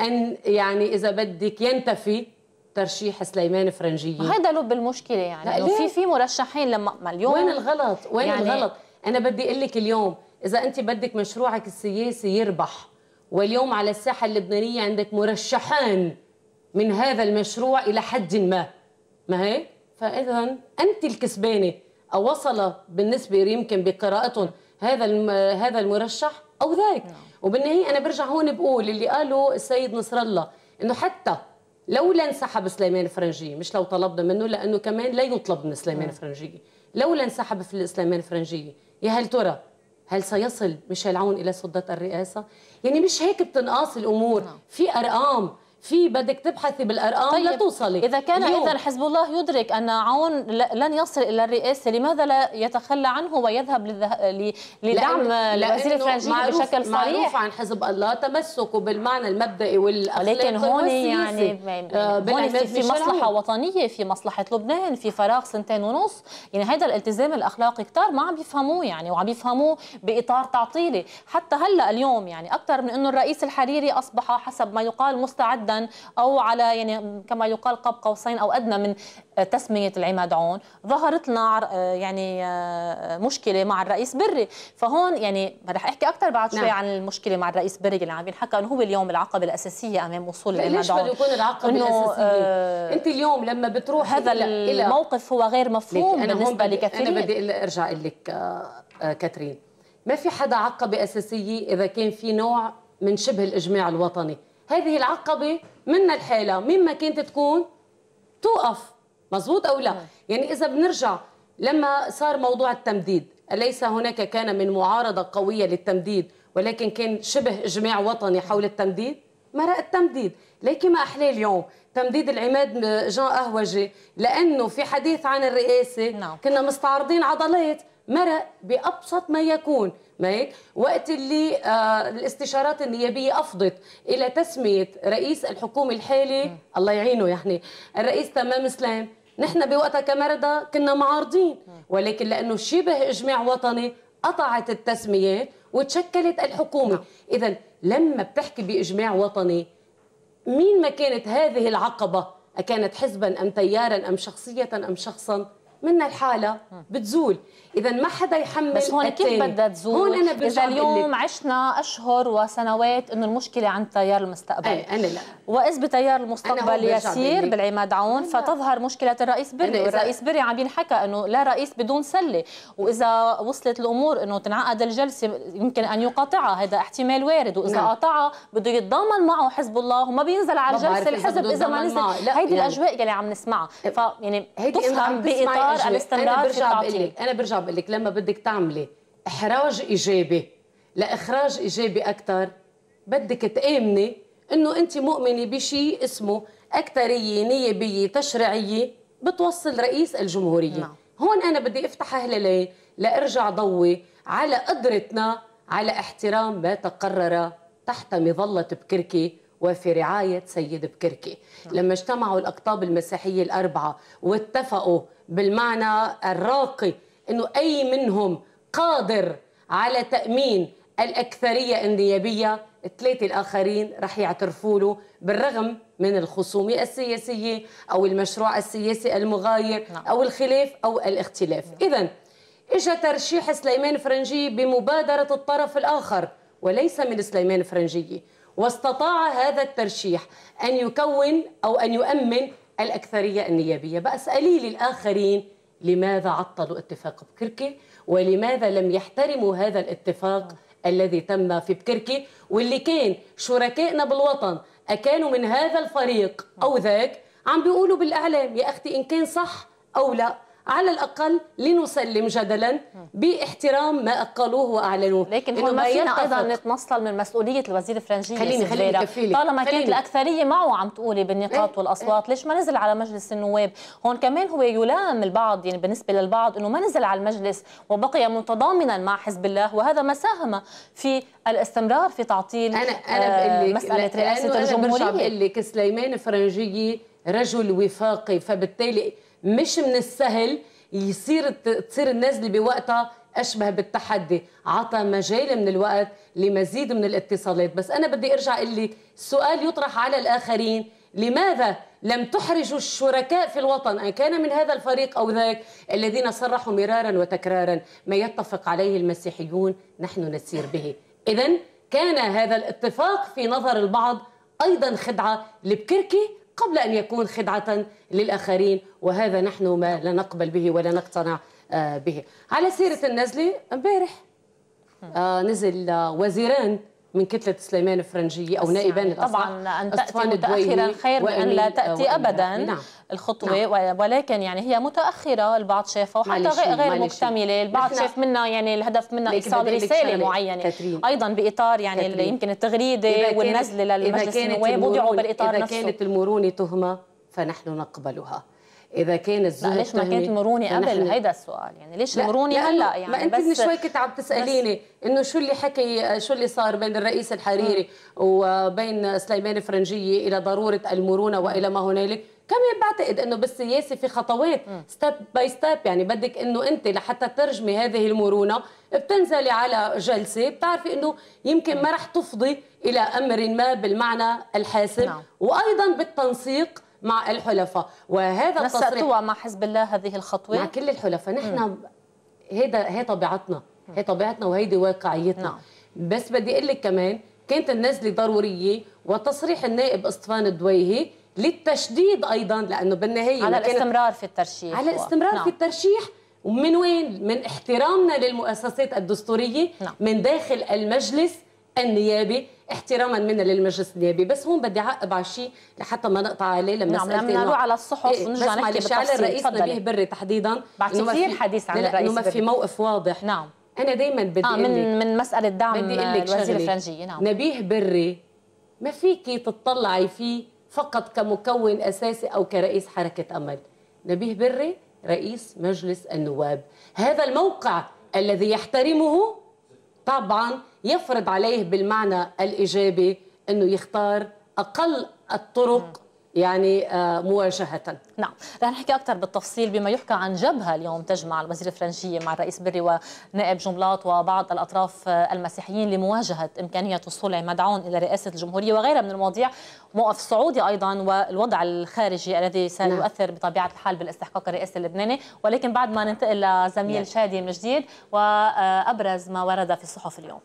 ان يعني اذا بدك ينتفي ترشيح سليمان فرنجيه هذا لب المشكله يعني لا في في مرشحين لما اليوم وين الغلط وين يعني الغلط انا بدي اقول لك اليوم اذا انت بدك مشروعك السياسي يربح واليوم على الساحه اللبنانيه عندك مرشحان من هذا المشروع الى حد ما ما هيك فاذا انت الكسبانه او وصل بالنسبه يمكن بقراءتهم هذا هذا المرشح او ذاك نعم. وبالنهايه انا برجع هون بقول اللي قاله السيد نصر الله انه حتى لولا انسحب سليمان فرنجي مش لو طلبنا منه لانه كمان لا يطلب من سليمان نعم. فرنجي لولا انسحب في سليمان فرنجي يا هل ترى هل سيصل ميشيل عون الى سدة الرئاسه؟ يعني مش هيك بتنقاص الامور، نعم. في ارقام في بدك تبحثي بالارقام طيب لتوصلي اذا كان اذا حزب الله يدرك ان عون لن يصل الى الرئاسه لماذا لا يتخلى عنه ويذهب للذه... لدعم الوزير الخارجيه بشكل صريح معروف عن حزب الله تمسكه بالمعنى المبدئي والاخلاقي ولكن هون يعني هون في, في آه، مصلحه عمي. وطنيه في مصلحه لبنان في فراغ سنتين ونص يعني هذا الالتزام الاخلاقي كتار ما عم بيفهموه يعني وعم بيفهموه باطار تعطيلي حتى هلا اليوم يعني اكثر من انه الرئيس الحريري اصبح حسب ما يقال مستعد عدن او على يعني كما يقال قاب قوسين او ادنى من آه، تسميه العماد عون ظهرت لنا آه، يعني آه، مشكله مع الرئيس بري فهون يعني رح احكي اكثر بعد شوي نعم. عن المشكله مع الرئيس بري اللي عم ينحكى انه هو اليوم العقبه الاساسيه امام وصول العماد عون ليش بده يكون العقبه الاساسيه آه انت اليوم لما بتروح هذا إلى الموقف هو غير مفهوم بالنسبه لكثيرين انا بدي ارجع لك كاترين ما في حدا عقبة أساسية إذا كان في نوع من شبه الإجماع الوطني هذه العقبه من الحاله مما كانت تكون توقف مزبوط او لا نعم. يعني اذا بنرجع لما صار موضوع التمديد اليس هناك كان من معارضه قويه للتمديد ولكن كان شبه اجماع وطني حول التمديد مرق التمديد لكن ما احلاه اليوم تمديد العماد جان قهوجي لانه في حديث عن الرئاسه نعم. كنا مستعرضين عضلات مرق بابسط ما يكون ما هيك وقت اللي آه، الاستشارات النيابيه افضت الى تسميه رئيس الحكومه الحالي الله يعينه يعني الرئيس تمام سلام نحن بوقتها كمرضى كنا معارضين ولكن لانه شبه اجماع وطني قطعت التسميات وتشكلت الحكومه نعم. اذا لما بتحكي باجماع وطني مين ما كانت هذه العقبه اكانت حزبا ام تيارا ام شخصيه ام شخصا من الحاله بتزول اذا ما حدا يحمل بس هون كيف بدها تزول هون انا اذا اليوم عشنا اشهر وسنوات انه المشكله عند تيار المستقبل أي انا لا واذ بتيار المستقبل يسير بالعماد عون فتظهر مشكله الرئيس بري الرئيس بري عم ينحكى انه لا رئيس بدون سله واذا وصلت الامور انه تنعقد الجلسه يمكن ان يقاطعها هذا احتمال وارد واذا نعم. قاطعها بده يتضامن معه حزب الله وما بينزل على الجلسه الحزب اذا ما نزل هيدي يعني الاجواء يلي عم نسمعها ف يعني تفهم باطار الاستمرار في برجع انا برجع الشعب لك لما بدك تعملي احراج ايجابي لاخراج ايجابي اكثر بدك تامني انه انت مؤمنه بشيء اسمه اكثريه نيابيه تشريعيه بتوصل رئيس الجمهوريه نعم. هون انا بدي افتح هلالين لارجع ضوي على قدرتنا على احترام ما تقرر تحت مظله بكركي وفي رعاية سيد بكركي نعم. لما اجتمعوا الأقطاب المسيحية الأربعة واتفقوا بالمعنى الراقي انه اي منهم قادر على تامين الاكثريه النيابيه الثلاثه الاخرين رح يعترفوا له بالرغم من الخصومه السياسيه او المشروع السياسي المغاير نعم. او الخلاف او الاختلاف نعم. اذا اجى ترشيح سليمان فرنجي بمبادره الطرف الاخر وليس من سليمان فرنجي واستطاع هذا الترشيح ان يكون او ان يؤمن الاكثريه النيابيه بقى اسالي الاخرين لماذا عطلوا اتفاق بكركي ولماذا لم يحترموا هذا الاتفاق الذي تم في بكركي واللي كان شركائنا بالوطن أكانوا من هذا الفريق أو ذاك عم بيقولوا بالإعلام يا أختي إن كان صح أو لا على الاقل لنسلم جدلا باحترام ما قالوه واعلنوه لكن هون ما فينا ايضا نتنصل من مسؤوليه الوزير الفرنجي خليني خليني كفيلي. طالما كانت الاكثريه معه عم تقولي بالنقاط إيه. والاصوات ليش ما نزل على مجلس النواب هون كمان هو يلام البعض يعني بالنسبه للبعض انه ما نزل على المجلس وبقي متضامنا مع حزب الله وهذا ما ساهم في الاستمرار في تعطيل أنا أنا آه، مساله رئاسه الجمهوريه انا انا بقول لك سليمان فرنجي رجل وفاقي فبالتالي مش من السهل يصير تصير النازلة بوقتها اشبه بالتحدي عطى مجال من الوقت لمزيد من الاتصالات بس انا بدي ارجع اقول لك السؤال يطرح على الاخرين لماذا لم تحرجوا الشركاء في الوطن ان كان من هذا الفريق او ذاك الذين صرحوا مرارا وتكرارا ما يتفق عليه المسيحيون نحن نسير به اذا كان هذا الاتفاق في نظر البعض ايضا خدعه لبكركي قبل أن يكون خدعة للآخرين وهذا نحن ما لا نقبل به ولا نقتنع آه، به على سيرة النزلة امبارح آه، نزل وزيران من كتلة سليمان الفرنجية أو نائبان يعني طبعا أن تأتي متأخرا خير من أن لا تأتي آه، أبدا نعم. الخطوه نعم. ولكن يعني هي متاخره البعض شافها وحتى غير مكتمله البعض شاف منها يعني الهدف منها ايصال رساله معينه كاترين. ايضا باطار يعني يمكن التغريده والنزله للمجلس النواب وضعوا بالاطار نفسه اذا كانت المرونه تهمه فنحن نقبلها اذا كان الزهد ليش ما كانت مروني قبل هيدا السؤال يعني ليش لا مرونه هلا يعني ما انت من شوي كنت عم تساليني انه شو اللي حكي شو اللي صار بين الرئيس الحريري م. وبين سليمان فرنجيه الى ضروره المرونه والى ما هنالك كمان بعتقد انه بالسياسه في خطوات ستيب باي ستيب يعني بدك انه انت لحتى ترجمي هذه المرونه بتنزلي على جلسه بتعرفي انه يمكن ما رح تفضي الى امر ما بالمعنى الحاسم نعم. وايضا بالتنسيق مع الحلفاء وهذا التصريح مع حزب الله هذه الخطوه مع كل الحلفاء نحن هذا هي طبيعتنا هي طبيعتنا وهيدي واقعيتنا نعم. بس بدي اقول لك كمان كانت النزله ضروريه وتصريح النائب اصطفان الدويهي للتشديد ايضا لانه بالنهايه على الاستمرار في الترشيح على الاستمرار نعم. في الترشيح ومن وين؟ من احترامنا للمؤسسات الدستوريه نعم. من داخل المجلس النيابي احتراما منا للمجلس النيابي بس هون بدي اعقب على شيء لحتى ما نقطع عليه لما نعم لما نروح على الصحف إيه ونرجع نحكي بالتفصيل على الرئيس نبيه بري تحديدا بعد كثير حديث عن الرئيس انه ما في موقف واضح نعم انا دائما بدي آه من من مساله دعم بدي الوزير الفرنجيه نعم نبيه بري ما فيكي تطلعي فيه فقط كمكون أساسي أو كرئيس حركة أمل نبيه بري رئيس مجلس النواب هذا الموقع الذي يحترمه طبعا يفرض عليه بالمعنى الإيجابي أنه يختار أقل الطرق يعني آه، مواجهة نعم رح نحكي أكثر بالتفصيل بما يحكى عن جبهة اليوم تجمع الوزير الفرنسية مع الرئيس بري ونائب جملات وبعض الأطراف آه، المسيحيين لمواجهة إمكانية وصول مدعون إلى رئاسة الجمهورية وغيرها من المواضيع موقف السعودي أيضا والوضع الخارجي الذي نعم. سيؤثر نعم. بطبيعة الحال بالاستحقاق الرئاسي اللبناني ولكن بعد ما ننتقل لزميل نعم. شادي من جديد وأبرز ما ورد في الصحف اليوم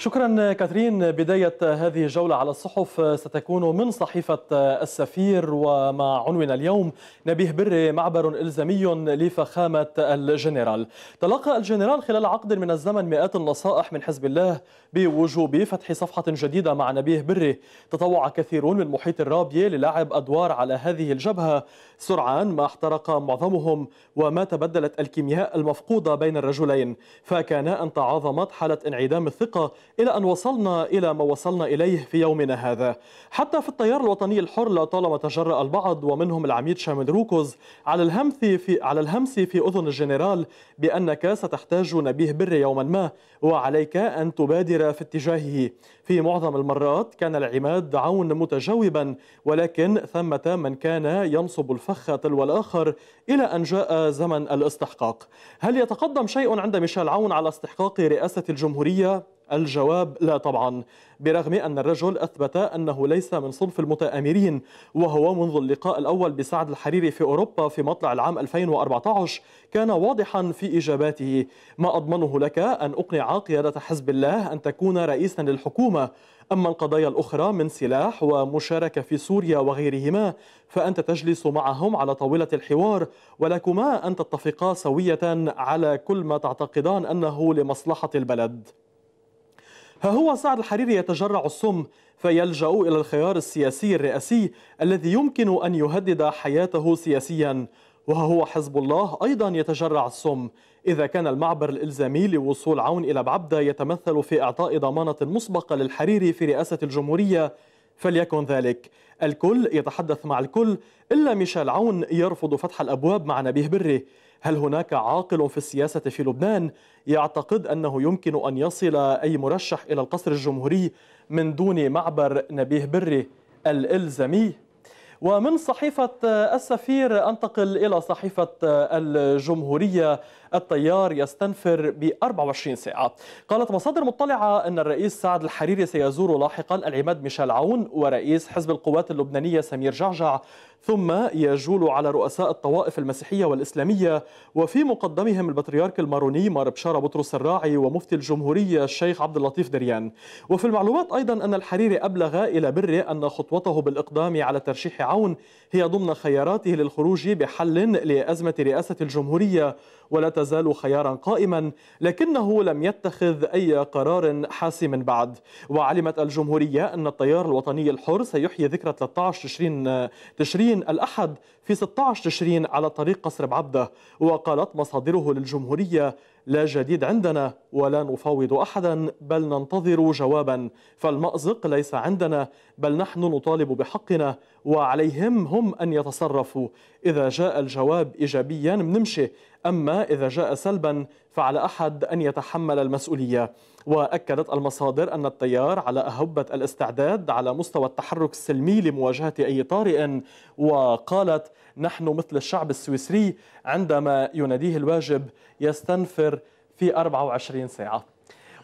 شكرا كاترين بداية هذه الجولة على الصحف ستكون من صحيفة السفير ومع عنوان اليوم نبيه بري معبر إلزامي لفخامة الجنرال تلقى الجنرال خلال عقد من الزمن مئات النصائح من حزب الله بوجوب فتح صفحة جديدة مع نبيه بري تطوع كثيرون من محيط الرابية للعب أدوار على هذه الجبهة سرعان ما احترق معظمهم وما تبدلت الكيمياء المفقودة بين الرجلين فكان أن تعاظمت حالة انعدام الثقة إلى أن وصلنا إلى ما وصلنا إليه في يومنا هذا حتى في التيار الوطني الحر لطالما تجرأ البعض ومنهم العميد شامل روكوز على الهمس في على الهمس في أذن الجنرال بأنك ستحتاج نبيه بر يوما ما وعليك أن تبادر في اتجاهه في معظم المرات كان العماد عون متجاوبا ولكن ثمة من كان ينصب الفخ تلو الآخر إلى أن جاء زمن الاستحقاق هل يتقدم شيء عند ميشيل عون على استحقاق رئاسة الجمهورية الجواب لا طبعا برغم أن الرجل أثبت أنه ليس من صنف المتآمرين وهو منذ اللقاء الأول بسعد الحريري في أوروبا في مطلع العام 2014 كان واضحا في إجاباته ما أضمنه لك أن أقنع قيادة حزب الله أن تكون رئيسا للحكومة أما القضايا الأخرى من سلاح ومشاركة في سوريا وغيرهما فأنت تجلس معهم على طاولة الحوار ولكما أن تتفقا سوية على كل ما تعتقدان أنه لمصلحة البلد ها هو سعد الحريري يتجرع السم فيلجأ إلى الخيار السياسي الرئاسي الذي يمكن أن يهدد حياته سياسيا وها هو حزب الله أيضا يتجرع السم إذا كان المعبر الإلزامي لوصول عون إلى بعبدة يتمثل في إعطاء ضمانة مسبقة للحريري في رئاسة الجمهورية فليكن ذلك الكل يتحدث مع الكل إلا ميشيل عون يرفض فتح الأبواب مع نبيه بري هل هناك عاقل في السياسة في لبنان يعتقد أنه يمكن أن يصل أي مرشح إلى القصر الجمهوري من دون معبر نبيه بري الإلزامي؟ ومن صحيفة السفير أنتقل إلى صحيفة الجمهورية التيار يستنفر ب 24 ساعة قالت مصادر مطلعة أن الرئيس سعد الحريري سيزور لاحقا العماد ميشيل عون ورئيس حزب القوات اللبنانية سمير جعجع ثم يجول على رؤساء الطوائف المسيحية والإسلامية وفي مقدمهم البطريرك الماروني مار بشارة بطرس الراعي ومفتي الجمهورية الشيخ عبد اللطيف دريان وفي المعلومات أيضا أن الحريري أبلغ إلى بره أن خطوته بالإقدام على ترشيح عون هي ضمن خياراته للخروج بحل لأزمة رئاسة الجمهورية ولا تزال خيارا قائما لكنه لم يتخذ أي قرار حاسم بعد وعلمت الجمهورية أن التيار الوطني الحر سيحيي ذكرى 13 تشرين تشرين الأحد في 16 تشرين على طريق قصر بعبده وقالت مصادره للجمهورية لا جديد عندنا ولا نفاوض احدا بل ننتظر جوابا فالمازق ليس عندنا بل نحن نطالب بحقنا وعليهم هم ان يتصرفوا اذا جاء الجواب ايجابيا بنمشي أما إذا جاء سلبا فعلى أحد أن يتحمل المسؤولية وأكدت المصادر أن التيار على أهبة الاستعداد على مستوى التحرك السلمي لمواجهة أي طارئ وقالت نحن مثل الشعب السويسري عندما يناديه الواجب يستنفر في 24 ساعة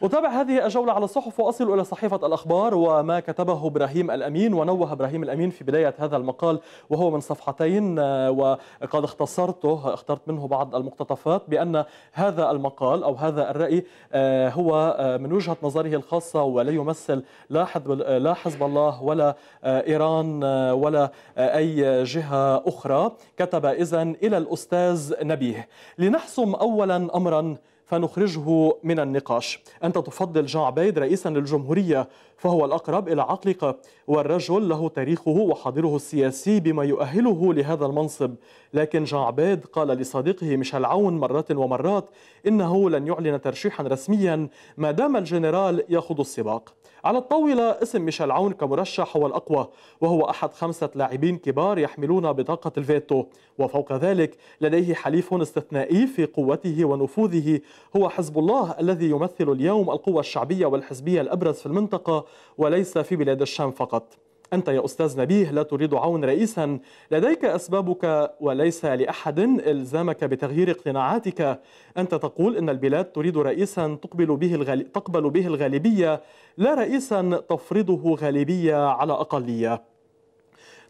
أتابع هذه الجولة على الصحف وأصل إلى صحيفة الأخبار وما كتبه إبراهيم الأمين ونوه إبراهيم الأمين في بداية هذا المقال وهو من صفحتين آه، وقد اختصرته اخترت منه بعض المقتطفات بأن هذا المقال أو هذا الرأي آه، هو آه، من وجهة نظره الخاصة ولا يمثل لا حزب, لا حزب الله ولا إيران ولا أي جهة أخرى كتب إذن إلى الأستاذ نبيه لنحسم أولا أمرا فنخرجه من النقاش أنت تفضل عبيد رئيسا للجمهورية فهو الأقرب إلى عقلك والرجل له تاريخه وحاضره السياسي بما يؤهله لهذا المنصب لكن جان عبيد قال لصديقه ميشيل عون مرات ومرات إنه لن يعلن ترشيحا رسميا ما دام الجنرال يخوض السباق على الطاولة اسم ميشيل عون كمرشح هو الأقوى وهو أحد خمسة لاعبين كبار يحملون بطاقة الفيتو وفوق ذلك لديه حليف استثنائي في قوته ونفوذه هو حزب الله الذي يمثل اليوم القوى الشعبية والحزبية الأبرز في المنطقة وليس في بلاد الشام فقط أنت يا أستاذ نبيه لا تريد عون رئيسا لديك أسبابك وليس لأحد إلزامك بتغيير اقتناعاتك أنت تقول إن البلاد تريد رئيسا تقبل به, الغال... تقبل به الغالبية لا رئيسا تفرضه غالبية على أقلية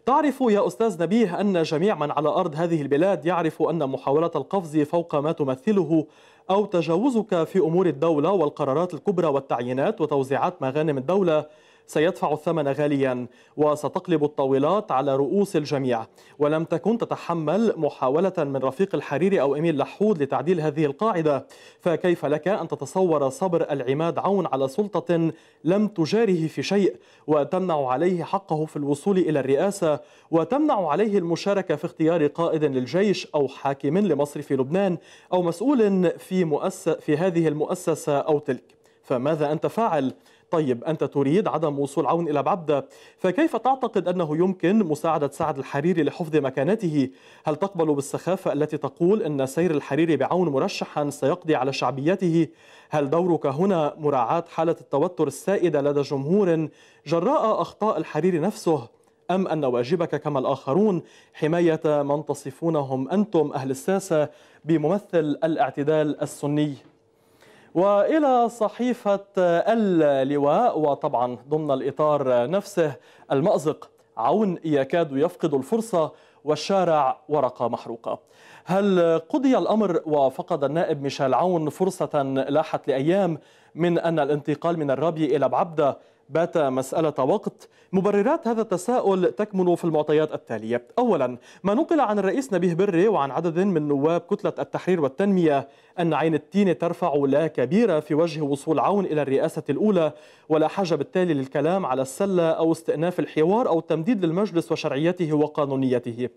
تعرف يا أستاذ نبيه أن جميع من على أرض هذه البلاد يعرف أن محاولة القفز فوق ما تمثله أو تجاوزك في أمور الدولة والقرارات الكبرى والتعيينات وتوزيعات مغانم الدولة سيدفع الثمن غاليا وستقلب الطاولات على رؤوس الجميع ولم تكن تتحمل محاولة من رفيق الحريري أو إميل لحود لتعديل هذه القاعدة فكيف لك أن تتصور صبر العماد عون على سلطة لم تجاره في شيء وتمنع عليه حقه في الوصول إلى الرئاسة وتمنع عليه المشاركة في اختيار قائد للجيش أو حاكم لمصر في لبنان أو مسؤول في, مؤسس في هذه المؤسسة أو تلك فماذا أنت فاعل؟ طيب أنت تريد عدم وصول عون إلى بعبدة فكيف تعتقد أنه يمكن مساعدة سعد الحريري لحفظ مكانته هل تقبل بالسخافة التي تقول أن سير الحريري بعون مرشحا سيقضي على شعبيته هل دورك هنا مراعاة حالة التوتر السائدة لدى جمهور جراء أخطاء الحريري نفسه أم أن واجبك كما الآخرون حماية من تصفونهم أنتم أهل الساسة بممثل الاعتدال السني والى صحيفه اللواء وطبعا ضمن الاطار نفسه المازق عون يكاد يفقد الفرصه والشارع ورقه محروقه. هل قضي الامر وفقد النائب ميشيل عون فرصه لاحت لايام من ان الانتقال من الرابي الى بعبده بات مسألة وقت مبررات هذا التساؤل تكمن في المعطيات التالية أولا ما نقل عن الرئيس نبيه بري وعن عدد من نواب كتلة التحرير والتنمية أن عين التين ترفع لا كبيرة في وجه وصول عون إلى الرئاسة الأولى ولا حاجة بالتالي للكلام على السلة أو استئناف الحوار أو التمديد للمجلس وشرعيته وقانونيته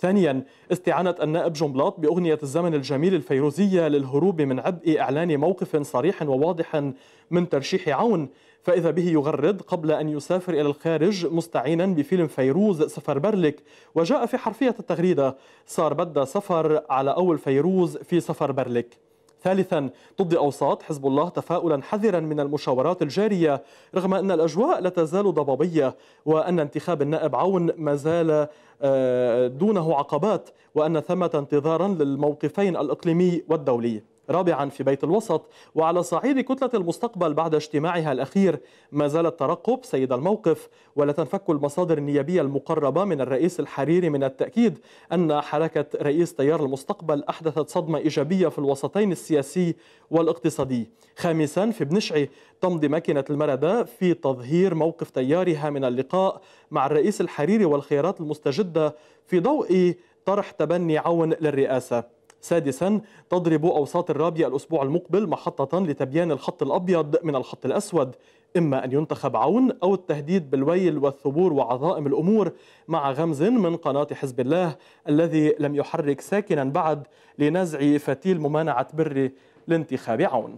ثانيا استعانة النائب جنبلاط بأغنية الزمن الجميل الفيروزية للهروب من عبء إعلان موقف صريح وواضح من ترشيح عون فإذا به يغرد قبل أن يسافر إلى الخارج مستعينا بفيلم فيروز سفر برلك وجاء في حرفية التغريدة صار بدا سفر على أول فيروز في سفر برلك ثالثا تبدي أوساط حزب الله تفاؤلا حذرا من المشاورات الجارية رغم أن الأجواء لا تزال ضبابية وأن انتخاب النائب عون ما زال آه، دونه عقبات وأن ثمة انتظارا للموقفين الإقليمي والدولي رابعا في بيت الوسط وعلى صعيد كتلة المستقبل بعد اجتماعها الأخير ما زال الترقب سيد الموقف ولا تنفك المصادر النيابية المقربة من الرئيس الحريري من التأكيد أن حركة رئيس تيار المستقبل أحدثت صدمة إيجابية في الوسطين السياسي والاقتصادي خامسا في بنشعي تمضي ماكينة المردة في تظهير موقف تيارها من اللقاء مع الرئيس الحريري والخيارات المستجدة في ضوء طرح تبني عون للرئاسة سادسا تضرب أوساط الرابية الأسبوع المقبل محطة لتبيان الخط الأبيض من الخط الأسود إما أن ينتخب عون أو التهديد بالويل والثبور وعظائم الأمور مع غمز من قناة حزب الله الذي لم يحرك ساكنا بعد لنزع فتيل ممانعة بري لانتخاب عون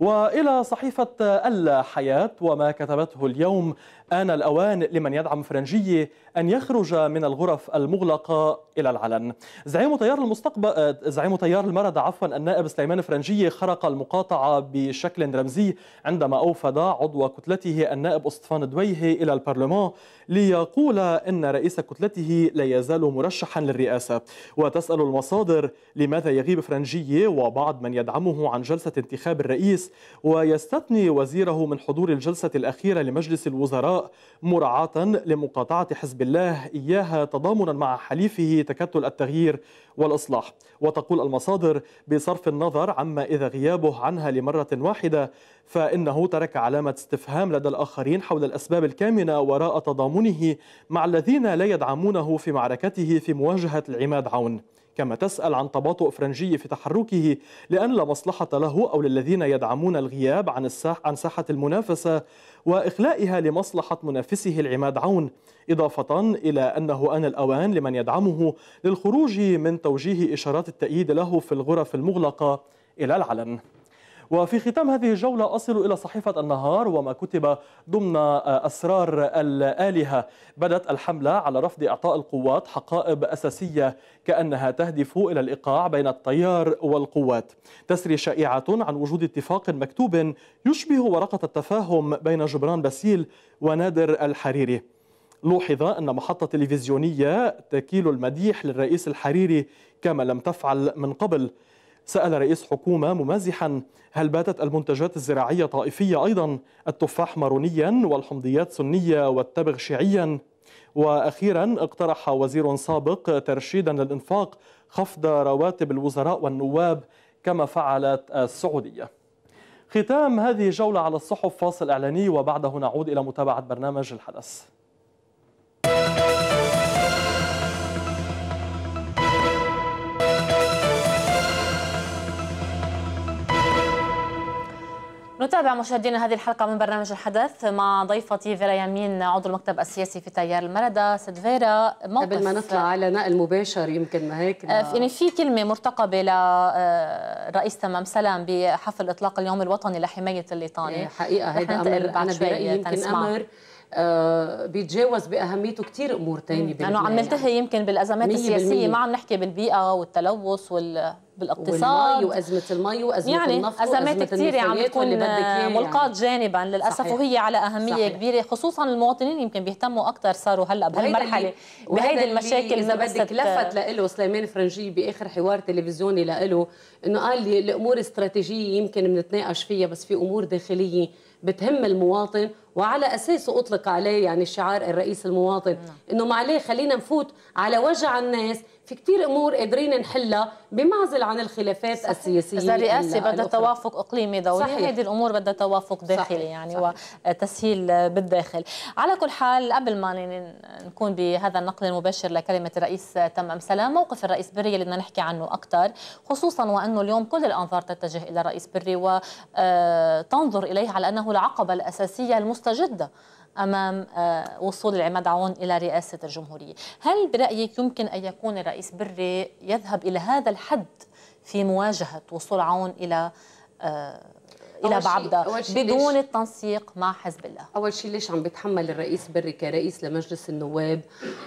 وإلى صحيفة الحياة وما كتبته اليوم آن الأوان لمن يدعم فرنجية أن يخرج من الغرف المغلقة إلى العلن زعيم تيار المستقبل آه، زعيم تيار المرض عفوا النائب سليمان فرنجية خرق المقاطعة بشكل رمزي عندما أوفد عضو كتلته النائب أصطفان دويهي إلى البرلمان ليقول إن رئيس كتلته لا يزال مرشحا للرئاسة وتسأل المصادر لماذا يغيب فرنجية وبعض من يدعمه عن جلسة انتخاب الرئيس ويستثني وزيره من حضور الجلسة الأخيرة لمجلس الوزراء مراعاة لمقاطعة حزب الله إياها تضامنا مع حليفه تكتل التغيير والإصلاح وتقول المصادر بصرف النظر عما إذا غيابه عنها لمرة واحدة فإنه ترك علامة استفهام لدى الآخرين حول الأسباب الكامنة وراء تضامنه مع الذين لا يدعمونه في معركته في مواجهة العماد عون كما تسأل عن تباطؤ فرنجي في تحركه لأن لا مصلحة له أو للذين يدعمون الغياب عن, الساحة عن ساحة المنافسة وإخلائها لمصلحة منافسه العماد عون إضافة إلى أنه أن الأوان لمن يدعمه للخروج من توجيه إشارات التأييد له في الغرف المغلقة إلى العلن وفي ختام هذه الجولة أصل إلى صحيفة النهار وما كتب ضمن آه، أسرار الآلهة بدت الحملة على رفض إعطاء القوات حقائب أساسية كأنها تهدف إلى الإيقاع بين التيار والقوات تسري شائعة عن وجود اتفاق مكتوب يشبه ورقة التفاهم بين جبران باسيل ونادر الحريري لوحظ أن محطة تلفزيونية تكيل المديح للرئيس الحريري كما لم تفعل من قبل سأل رئيس حكومة ممازحا هل باتت المنتجات الزراعية طائفية أيضا التفاح مارونيا والحمضيات سنية والتبغ شيعيا وأخيرا اقترح وزير سابق ترشيدا للإنفاق خفض رواتب الوزراء والنواب كما فعلت السعودية ختام هذه الجولة على الصحف فاصل إعلاني وبعده نعود إلى متابعة برنامج الحدث نتابع مشاهدينا هذه الحلقة من برنامج الحدث مع ضيفتي فيرا يمين عضو المكتب السياسي في تيار المردى سيد فيرا موقف قبل ما نطلع على نقل مباشر يمكن ما هيك آه، يعني في كلمة مرتقبة لرئيس آه، تمام سلام بحفل إطلاق اليوم الوطني لحماية الليطاني إيه، حقيقة هذا أمر أنا برأيي يمكن أمر آه، بيتجاوز باهميته كثير امور ثانيه لانه عم نلتهي يعني. يمكن بالازمات السياسيه ما عم نحكي بالبيئه والتلوث وال بالاقتصاد وازمه المي وازمه يعني النفط ازمات كثيره يعني عم تكون يعني. ملقاة جانبا للاسف صحيح. وهي على اهميه صحيح. كبيره خصوصا المواطنين يمكن بيهتموا اكثر صاروا هلا بهالمرحله بهيدي المشاكل اذا بدك لفت لإله سليمان فرنجي باخر حوار تلفزيوني لإله انه قال لي الامور استراتيجيه يمكن بنتناقش فيها بس في امور داخليه بتهم المواطن وعلى اساسه اطلق عليه يعني الشعار الرئيس المواطن نعم. انه معليه خلينا نفوت على وجع الناس في كثير امور قادرين نحلها بمعزل عن الخلافات صحيح. السياسيه اذا الرئاسه بدها توافق اقليمي دولي صحيح. هذه الامور بدها توافق داخلي صحيح. يعني صحيح. وتسهيل بالداخل على كل حال قبل ما نكون بهذا النقل المباشر لكلمه الرئيس تمام سلام موقف الرئيس بري اللي بدنا نحكي عنه اكثر خصوصا وانه اليوم كل الانظار تتجه الى الرئيس بري وتنظر آه، اليه على انه العقبه الاساسيه المستجده امام آه، وصول العماد عون الى رئاسه الجمهوريه، هل برايك يمكن ان يكون الرئيس بري يذهب الى هذا الحد في مواجهه وصول عون الى آه، الى بعبدا بدون التنسيق مع حزب الله اول شيء ليش عم بيتحمل الرئيس بري كرئيس لمجلس النواب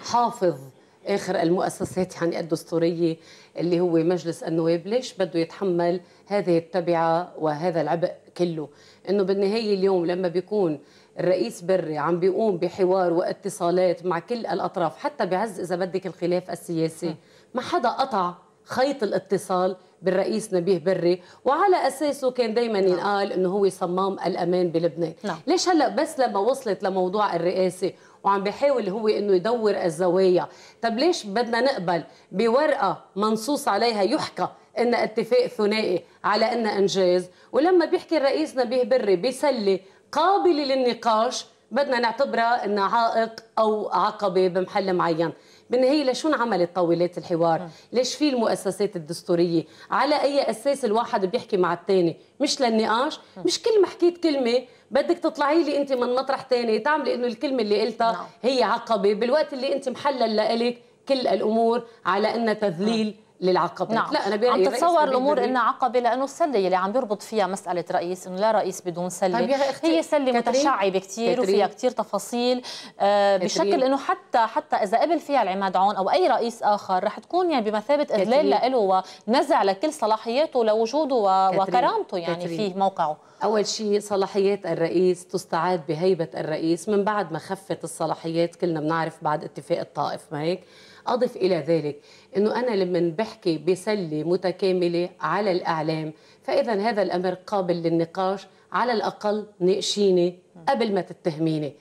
حافظ اخر المؤسسات يعني الدستوريه اللي هو مجلس النواب ليش بده يتحمل هذه التبعه وهذا العبء كله انه بالنهايه اليوم لما بيكون الرئيس بري عم بيقوم بحوار واتصالات مع كل الاطراف حتى بعز اذا بدك الخلاف السياسي ما حدا قطع خيط الاتصال بالرئيس نبيه بري وعلى اساسه كان دائما نعم. ينقال انه هو صمام الامان بلبنان نعم. ليش هلا بس لما وصلت لموضوع الرئاسه وعم بيحاول هو انه يدور الزوايا طب ليش بدنا نقبل بورقه منصوص عليها يحكى ان اتفاق ثنائي على ان انجاز ولما بيحكي الرئيس نبيه بري بيسلي قابله للنقاش بدنا نعتبرها انها عائق او عقبه بمحل معين بالنهايه لشو انعملت طاولات الحوار؟ ليش في المؤسسات الدستوريه؟ على اي اساس الواحد بيحكي مع الثاني؟ مش للنقاش، مش كل ما حكيت كلمه بدك تطلعي لي انت من مطرح ثاني، تعملي انه الكلمه اللي قلتها نعم. هي عقبه، بالوقت اللي انت محلل لك كل الامور على انها تذليل للعقبات نعم. لا انا برايي عم تتصور الامور انها عقبه لانه السله اللي عم يربط فيها مساله رئيس انه لا رئيس بدون سله طيب هي سله متشعبه كثير وفيها كثير تفاصيل آه بشكل انه حتى حتى اذا قبل فيها العماد عون او اي رئيس اخر رح تكون يعني بمثابه اذلال له ونزع لكل صلاحياته لوجوده و... وكرامته يعني كترين. في موقعه اول شيء صلاحيات الرئيس تستعاد بهيبه الرئيس من بعد ما خفت الصلاحيات كلنا بنعرف بعد اتفاق الطائف ما هيك أضف إلى ذلك أنه أنا لما بحكي بسلة متكاملة على الإعلام فإذا هذا الأمر قابل للنقاش على الأقل ناقشيني قبل ما تتهميني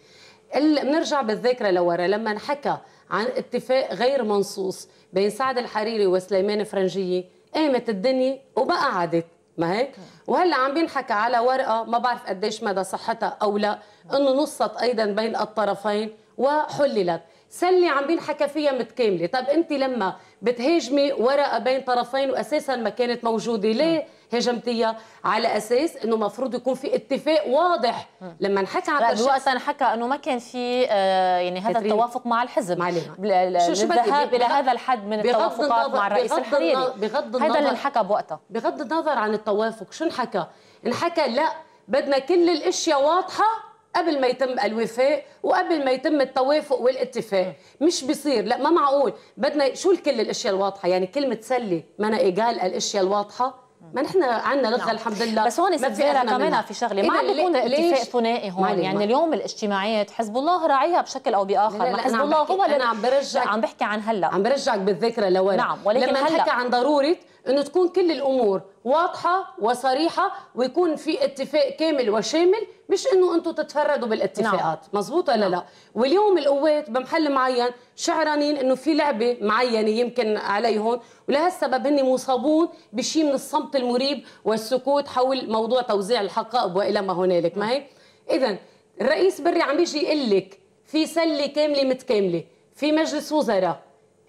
بنرجع بالذاكرة لورا لما انحكى عن اتفاق غير منصوص بين سعد الحريري وسليمان فرنجية قامت الدنيا قعدت ما هيك وهلا عم بينحكى على ورقه ما بعرف قديش مدى صحتها او لا انه نصت ايضا بين الطرفين وحللت سلي عم بينحكى فيها متكامله طب انت لما بتهاجمي ورقه بين طرفين واساسا ما كانت موجوده ليه هجمتيها على اساس انه مفروض يكون في اتفاق واضح لما نحكى عن ترشيح وقتها انحكى انه ما كان في آه، يعني هذا التوافق مع الحزب الذهاب الى هذا الحد من التوافقات مع الرئيس الحريري بغض النظر هذا اللي انحكى بوقتها بغض النظر عن التوافق شو انحكى انحكى لا بدنا كل الاشياء واضحه قبل ما يتم الوفاء وقبل ما يتم التوافق والاتفاق مش بصير لا ما معقول بدنا شو الكل الاشياء الواضحه يعني كلمه سلي ما انا ايجال الاشياء الواضحه ما نحن عندنا لغه نعم. الحمد لله بس هون ست كمان في شغله ما عم بيكون الاتفاق ثنائي هون يعني ما. اليوم الاجتماعات حزب الله راعيها بشكل او باخر لا لا حزب نعم الله هو اللي انا عم برجع عم بحكي عن هلا عم برجعك بالذكرى لورا نعم ولكن لما هلا عن ضروره انه تكون كل الامور واضحه وصريحه ويكون في اتفاق كامل وشامل مش انه انتم تتفردوا بالاتفاقات نعم. مزبوط ولا نعم. لا واليوم القوات بمحل معين شعرانين انه في لعبه معينه يمكن عليهم ولهالسبب هن مصابون بشيء من الصمت المريب والسكوت حول موضوع توزيع الحقائب والى ما هنالك ما هيك اذا الرئيس بري عم بيجي يقول لك في سله كامله متكامله في مجلس وزراء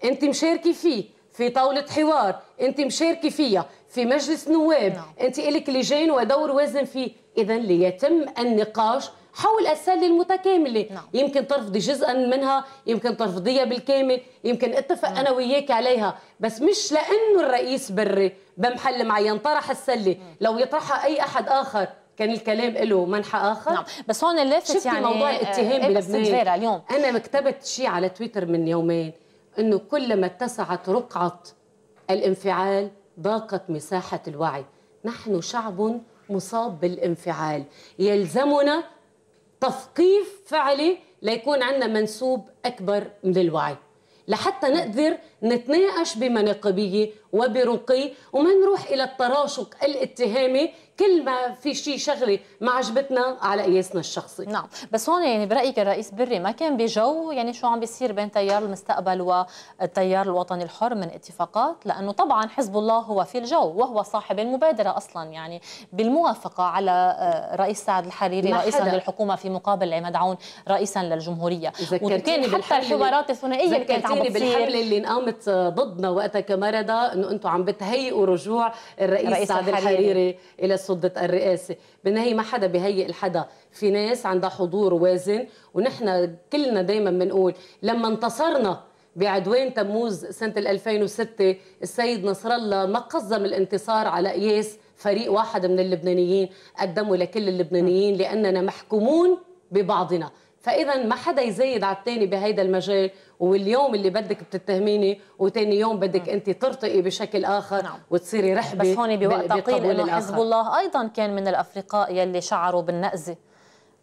انت مشاركه فيه في طاوله حوار انت مشاركه فيها في مجلس نواب نعم. انت لك لجان ودور وزن فيه اذا ليتم النقاش حول السله المتكامله نعم. يمكن ترفضي جزءا منها يمكن ترفضيها بالكامل يمكن اتفق نعم. انا وياك عليها بس مش لانه الرئيس بري بمحل معين طرح السله نعم. لو يطرحها اي احد اخر كان الكلام له منحى اخر نعم بس هون اللافت يعني موضوع آه، الاتهام بلبنان اليوم انا كتبت شيء على تويتر من يومين انه كلما اتسعت رقعه الانفعال ضاقت مساحة الوعي نحن شعب مصاب بالانفعال يلزمنا تثقيف فعلي ليكون عندنا منسوب أكبر من الوعي لحتى نقدر نتناقش بمناقبية وبرقي وما نروح إلى التراشق الاتهامي كل ما في شيء شغله ما عجبتنا على قياسنا الشخصي نعم بس هون يعني برايك الرئيس بري ما كان بجو يعني شو عم بيصير بين تيار المستقبل والتيار الوطني الحر من اتفاقات لانه طبعا حزب الله هو في الجو وهو صاحب المبادره اصلا يعني بالموافقه على آه، رئيس سعد الحريري رئيسا للحكومه في مقابل عماد عون رئيسا للجمهوريه وكان حتى الحوارات الثنائيه اللي كانت عم بالحمله اللي انقامت ضدنا وقتها كمرضى انه انتم عم بتهيئوا رجوع الرئيس, الرئيس سعد الحريري, الحريري الى صدت الرئاسه بالنهاية ما حدا بيهيئ الحدا في ناس عندها حضور وازن ونحن كلنا دائما بنقول لما انتصرنا بعدوان تموز سنه 2006 السيد نصر الله ما قزم الانتصار على قياس فريق واحد من اللبنانيين قدموا لكل اللبنانيين لاننا محكومون ببعضنا فاذا ما حدا يزايد على الثاني بهيدا المجال واليوم اللي بدك بتتهميني وتاني يوم بدك انت ترتقي بشكل اخر نعم. وتصيري رحبه بس هون بوقت قيل انه حزب الله ايضا كان من الافرقاء يلي شعروا بالنأزه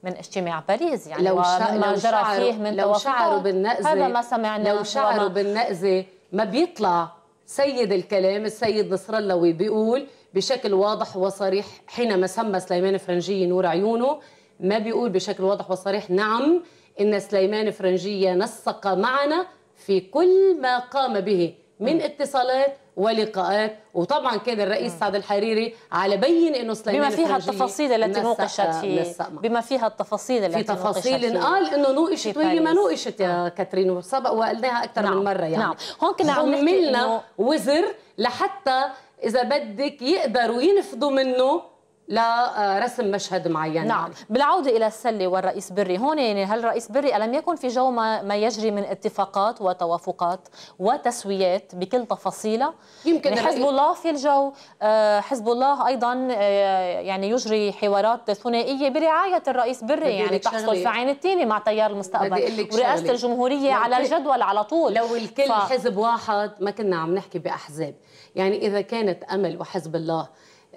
من اجتماع باريس يعني لو, شع... لو جرى شعروا... فيه من لو شعروا بالنأزة هذا ما سمعنا لو شعروا وما... بالنأزة ما بيطلع سيد الكلام السيد نصر الله بيقول بشكل واضح وصريح حينما سمى سليمان فرنجي نور عيونه ما بيقول بشكل واضح وصريح نعم إن سليمان فرنجية نسق معنا في كل ما قام به من اتصالات ولقاءات وطبعا كان الرئيس سعد الحريري على بين انه سليمان بما فيها التفاصيل التي نوقشت في بما فيها التفاصيل التي في تفاصيل قال انه نوقشت وهي ما نوقشت يا نعم. كاترين وسبق وقلناها اكثر نعم. من مره يعني نعم هون كنا عم نحكي انه وزر لحتى اذا بدك يقدروا ينفذوا منه لرسم آه، مشهد معين نعم بالعودة إلى السلة والرئيس بري هون يعني هل الرئيس بري ألم يكن في جو ما, ما يجري من اتفاقات وتوافقات وتسويات بكل تفاصيله يمكن يعني حزب الله في الجو آه، حزب الله أيضا آه، يعني يجري حوارات ثنائية برعاية الرئيس بري يعني تحصل في عين التيني مع تيار المستقبل ورئاسة الجمهورية على الجدول على طول لو الكل ف... حزب واحد ما كنا عم نحكي بأحزاب يعني إذا كانت أمل وحزب الله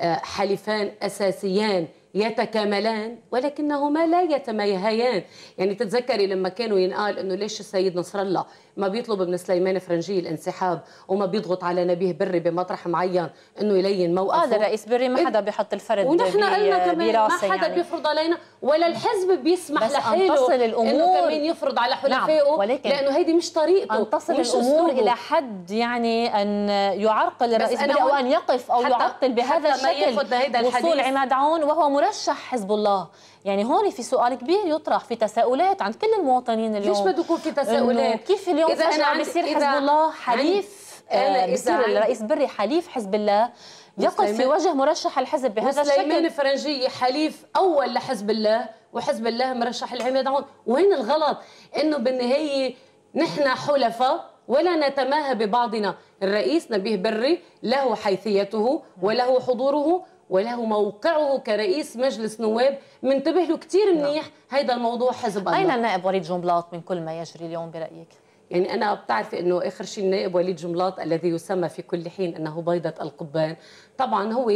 آه، حليفان اساسيان يتكاملان ولكنهما لا يتماهيان يعني تتذكري لما كانوا ينقال انه ليش السيد نصر الله ما بيطلب من سليمان فرنجي الانسحاب وما بيضغط على نبيه بري بمطرح معين انه يلين موقفه قال آه، الرئيس بري ما حدا بيحط الفرد ونحن قلنا كمان ما حدا يعني. بيفرض علينا ولا الحزب بيسمح بس لحاله أن تصل الامور انه كمان يفرض على نعم، حلفائه نعم ولكن لانه هيدي مش طريقته ان تصل الامور الى حد يعني ان يعرقل الرئيس بري او ان يقف او يعطل بهذا الشكل وصول عماد عون وهو مرشح حزب الله يعني هون في سؤال كبير يطرح في تساؤلات عند كل المواطنين اليوم ليش بده يكون في تساؤلات كيف اليوم إذا انا عم يصير حزب الله حليف آه الرئيس بري حليف حزب الله يقف في وجه مرشح الحزب بهذا الشكل سليمان فرنجي حليف اول لحزب الله وحزب الله مرشح العماد عون وين الغلط انه بالنهايه نحن حلفاء ولا نتماهى ببعضنا الرئيس نبيه بري له حيثيته وله حضوره وله موقعه كرئيس مجلس نواب منتبه له كثير نعم. منيح هذا الموضوع حزب الله أين النائب وليد جنبلاط من كل ما يجري اليوم برأيك؟ يعني أنا بتعرفي أنه آخر شيء النائب وليد جنبلاط الذي يسمى في كل حين أنه بيضة القبان طبعا هو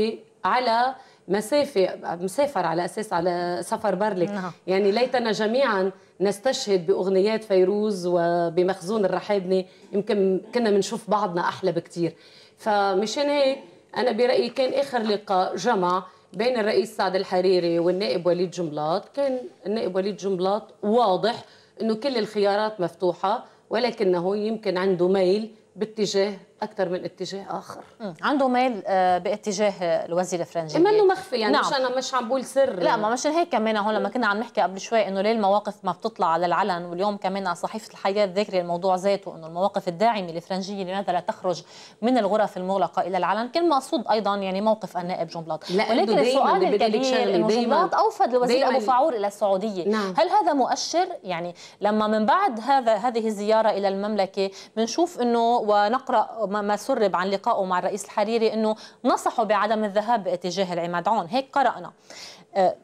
على مسافة مسافر على أساس على سفر برلك نعم. يعني ليتنا جميعا نستشهد بأغنيات فيروز وبمخزون الرحابنه يمكن كنا بنشوف بعضنا أحلى بكثير فمشان هيك أنا برأيي كان آخر لقاء جمع بين الرئيس سعد الحريري والنائب وليد جملاط كان النائب وليد جملاط واضح أنه كل الخيارات مفتوحة ولكنه يمكن عنده ميل باتجاه اكثر من اتجاه اخر مم. عنده ميل آه، باتجاه آه، الوزير إيه، ما منه مخفي يعني نعم. مش انا مش عم بقول سر لا ما مشان هيك كمان هون لما كنا عم نحكي قبل شوي انه ليه المواقف ما بتطلع على العلن واليوم كمان صحيفه الحياه ذاكره الموضوع ذاته انه المواقف الداعمه الفرنجية لماذا لا تخرج من الغرف المغلقه الى العلن كان مقصود ايضا يعني موقف النائب جنبلاط ولكن السؤال الكبير انه جنبلاط اوفد الوزير ابو فعور الى السعوديه نعم. هل هذا مؤشر يعني لما من بعد هذا هذه الزياره الى المملكه بنشوف انه ونقرا ما سرب عن لقائه مع الرئيس الحريري انه نصحوا بعدم الذهاب باتجاه العماد عون هيك قرانا أه،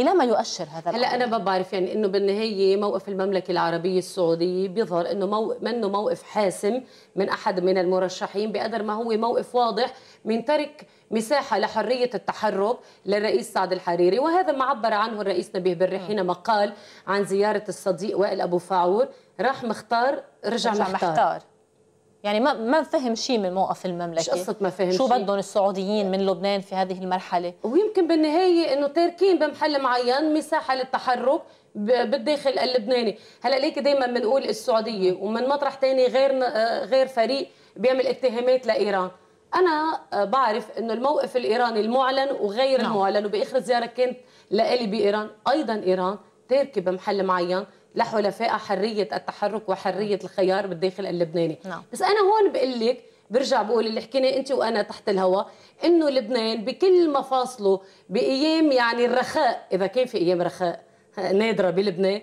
الى ما يؤشر هذا هلا انا ما بعرف يعني انه بالنهايه موقف المملكه العربيه السعوديه بيظهر انه مو... منه موقف حاسم من احد من المرشحين بقدر ما هو موقف واضح من ترك مساحه لحريه التحرك للرئيس سعد الحريري وهذا ما عبر عنه الرئيس نبيه بري حينما قال عن زياره الصديق وائل ابو فاعور راح مختار رجع, رجع مختار, مختار. يعني ما ما فهم شيء من موقف المملكه شو قصه ما فهم شو بدهم السعوديين من لبنان في هذه المرحله ويمكن بالنهايه انه تاركين بمحل معين مساحه للتحرك بالداخل اللبناني هلا ليك دائما بنقول السعوديه ومن مطرح ثاني غير غير فريق بيعمل اتهامات لايران انا بعرف انه الموقف الايراني المعلن وغير نعم. المعلن وباخر زياره كنت لالي بايران ايضا ايران تاركه بمحل معين لحلفاء حريه التحرك وحريه نعم. الخيار بالداخل اللبناني نعم. بس انا هون بقول لك برجع بقول اللي حكيناه انت وانا تحت الهواء انه لبنان بكل مفاصله بايام يعني الرخاء اذا كان في ايام رخاء آه، نادره بلبنان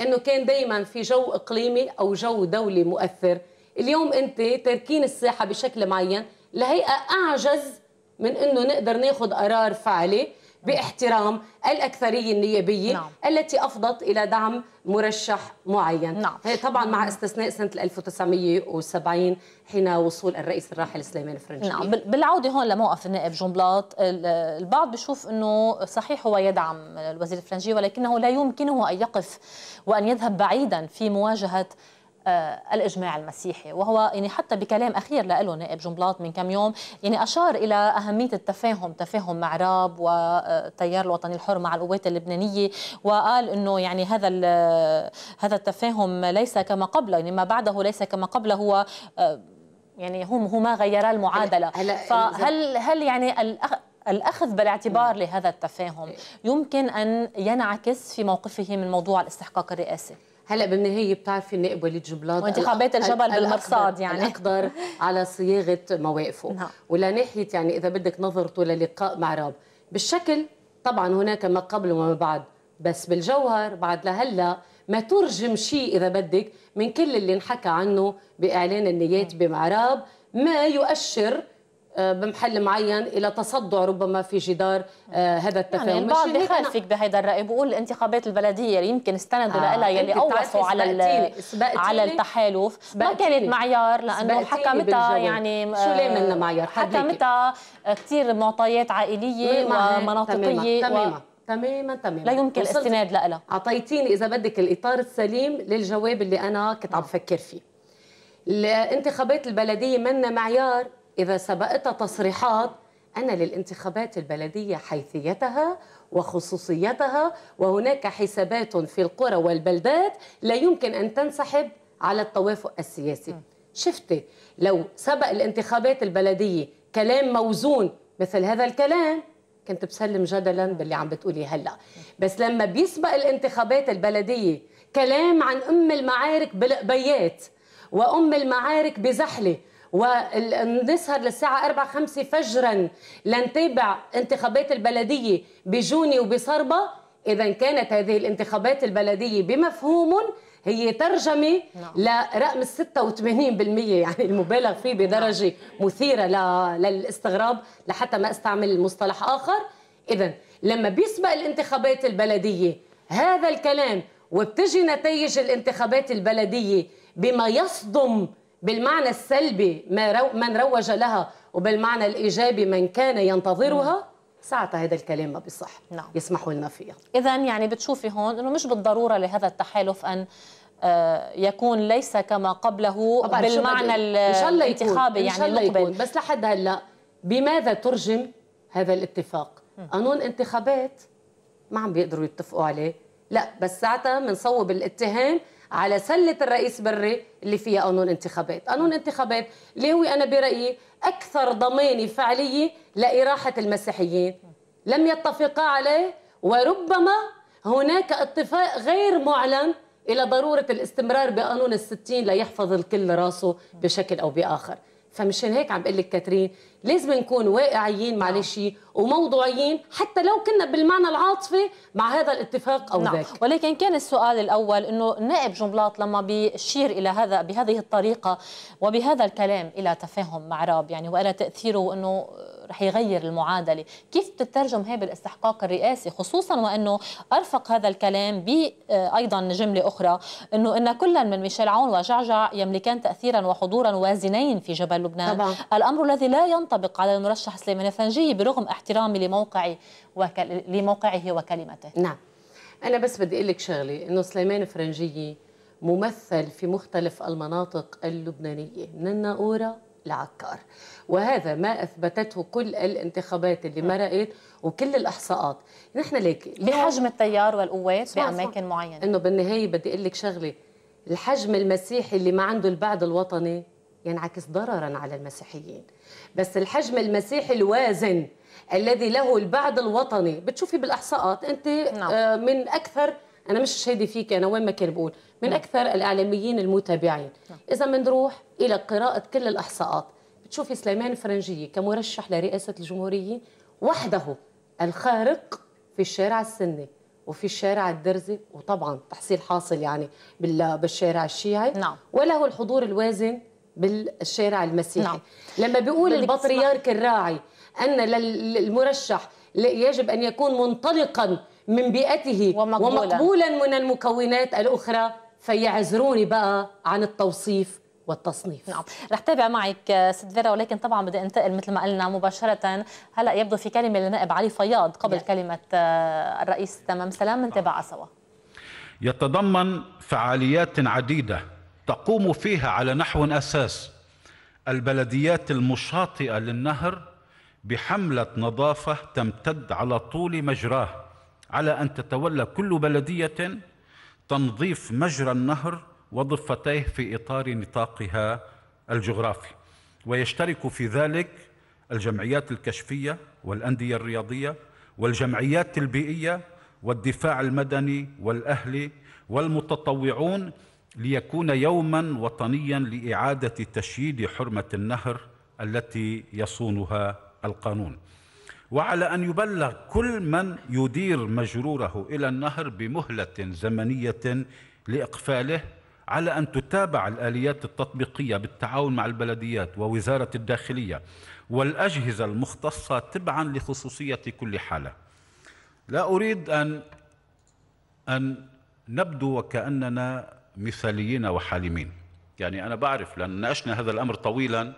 انه كان دائما في جو اقليمي او جو دولي مؤثر اليوم انت تركين الساحه بشكل معين لهيئه اعجز من انه نقدر ناخذ قرار فعلي باحترام الأكثرية النيابية نعم. التي أفضت إلى دعم مرشح معين نعم. هي طبعا مع استثناء سنة 1970 حين وصول الرئيس الراحل سليمان الفرنشي نعم بالعودة هون لموقف النائب جون بلاط البعض بيشوف أنه صحيح هو يدعم الوزير الفرنجي ولكنه لا يمكنه أن يقف وأن يذهب بعيدا في مواجهة آه، الاجماع المسيحي وهو يعني حتى بكلام اخير له نائب جنبلاط من كم يوم يعني اشار الى اهميه التفاهم تفاهم مع راب والتيار آه، الوطني الحر مع القوات اللبنانيه وقال انه يعني هذا آه، هذا التفاهم ليس كما قبله يعني ما بعده ليس كما قبله هو يعني هم هما غيرا المعادله فهل هل يعني الأخذ بالاعتبار لهذا التفاهم إيه. يمكن أن ينعكس في موقفه من موضوع الاستحقاق الرئاسي هلا بالنهايه بتعرفي النائب وليد جبلاط وانتخابات الجبل بالمرصاد يعني الاقدر على صياغه مواقفه نعم. ولناحيه يعني اذا بدك نظرته للقاء مع راب بالشكل طبعا هناك ما قبل وما بعد بس بالجوهر بعد لهلا ما ترجم شيء اذا بدك من كل اللي انحكى عنه باعلان النيات نعم. بمعراب ما يؤشر آه، بمحل معين الى تصدع ربما في جدار آه، هذا التفاهم يعني البعض بخالفك بهذا الراي بقول الانتخابات البلديه يمكن استندوا آه لها يلي اوصوا على على التحالف ما كانت معيار لانه حكمتها يعني شو ليه آه، منا معيار حكمتها كثير معطيات عائليه ومناطقيه تماما, تماما. تماما تماما لا يمكن الاستناد لها اعطيتيني اذا بدك الاطار السليم للجواب اللي انا كنت عم بفكر فيه الانتخابات البلديه منا معيار إذا سبقتها تصريحات أنا للانتخابات البلدية حيثيتها وخصوصيتها وهناك حسابات في القرى والبلدات لا يمكن أن تنسحب على التوافق السياسي شفتي لو سبق الانتخابات البلدية كلام موزون مثل هذا الكلام كنت بسلم جدلا باللي عم بتقولي هلا بس لما بيسبق الانتخابات البلدية كلام عن أم المعارك بالقبيات وأم المعارك بزحلة ونسهر للساعة 4 5 فجرا لنتابع انتخابات البلدية بجوني وبصربة إذا كانت هذه الانتخابات البلدية بمفهوم هي ترجمة نعم. لرقم 86% يعني المبالغ فيه بدرجة نعم. مثيرة للاستغراب لحتى ما استعمل مصطلح آخر إذا لما بيسبق الانتخابات البلدية هذا الكلام وبتجي نتائج الانتخابات البلدية بما يصدم بالمعنى السلبي ما رو من روج لها وبالمعنى الإيجابي من كان ينتظرها ساعتها هذا الكلام ما بيصح نعم. يسمحوا لنا فيها إذا يعني بتشوفي هون أنه مش بالضرورة لهذا التحالف أن آه، يكون ليس كما قبله بالمعنى الانتخابي يعني المقبل بس لحد هلا بماذا ترجم هذا الاتفاق قانون انتخابات ما عم بيقدروا يتفقوا عليه لا بس ساعتها بنصوب الاتهام على سله الرئيس بري اللي فيها قانون انتخابات، قانون انتخابات اللي هو انا برايي اكثر ضمانه فعليه لاراحه المسيحيين. لم يتفقا عليه وربما هناك اتفاق غير معلن الى ضروره الاستمرار بقانون الستين ليحفظ الكل راسه بشكل او باخر. فمشان هيك عم بقول لك كاترين لازم نكون واقعيين نعم. معلش وموضوعيين حتى لو كنا بالمعنى العاطفي مع هذا الاتفاق او نعم. ذاك ولكن كان السؤال الاول انه نائب جنبلاط لما بيشير الى هذا بهذه الطريقه وبهذا الكلام الى تفاهم مع راب يعني والى تاثيره انه رح يغير المعادله كيف بتترجم هي بالاستحقاق الرئاسي خصوصا وانه ارفق هذا الكلام ب آه، ايضا جمله اخرى انه ان كلا من ميشيل عون وجعجع يملكان تاثيرا وحضورا وازنين في جبل لبنان طبعا. الامر الذي لا ينطبق على المرشح سليمان الفنجي برغم احترامي لموقعي وكل... لموقعه وكلمته نعم انا بس بدي اقول لك شغله انه سليمان فرنجيه ممثل في مختلف المناطق اللبنانيه من الناقوره لعكار وهذا ما اثبتته كل الانتخابات اللي مرقت وكل الاحصاءات نحن ليك بحجم التيار والقوات باماكن معينه انه بالنهايه بدي اقول لك شغله الحجم المسيحي اللي ما عنده البعد الوطني ينعكس ضررا على المسيحيين بس الحجم المسيحي الوازن الذي له البعد الوطني بتشوفي بالاحصاءات انت نعم. آه، من اكثر انا مش شايده فيك انا وين ما كان بقول من نعم. أكثر الإعلاميين المتابعين نعم. إذا بنروح إلى قراءة كل الإحصاءات بتشوفي سليمان فرنجية كمرشح لرئاسة الجمهورية وحده الخارق في الشارع السني وفي الشارع الدرزي وطبعا تحصيل حاصل يعني بالشارع الشيعي نعم. وله الحضور الوازن بالشارع المسيحي نعم. لما بيقول البطريرك الراعي أن للمرشح يجب أن يكون منطلقا من بيئته ومقبولا, ومقبولا من المكونات الأخرى فيعذروني بقى عن التوصيف والتصنيف نعم رح تابع معك ست فيرا ولكن طبعا بدي انتقل مثل ما قلنا مباشره هلا يبدو في كلمه للنائب علي فياض قبل يعني. كلمه آه، الرئيس تمام سلام نتابعها سوا يتضمن فعاليات عديده تقوم فيها على نحو اساس البلديات المشاطئه للنهر بحمله نظافه تمتد على طول مجراه على ان تتولى كل بلديه تنظيف مجرى النهر وضفتيه في إطار نطاقها الجغرافي ويشترك في ذلك الجمعيات الكشفية والأندية الرياضية والجمعيات البيئية والدفاع المدني والأهلي والمتطوعون ليكون يوما وطنيا لإعادة تشييد حرمة النهر التي يصونها القانون وعلى أن يبلغ كل من يدير مجروره إلى النهر بمهلة زمنية لإقفاله على أن تتابع الآليات التطبيقية بالتعاون مع البلديات ووزارة الداخلية والأجهزة المختصة تبعا لخصوصية كل حالة لا أريد أن أن نبدو وكأننا مثاليين وحالمين يعني أنا بعرف لأن ناقشنا هذا الأمر طويلا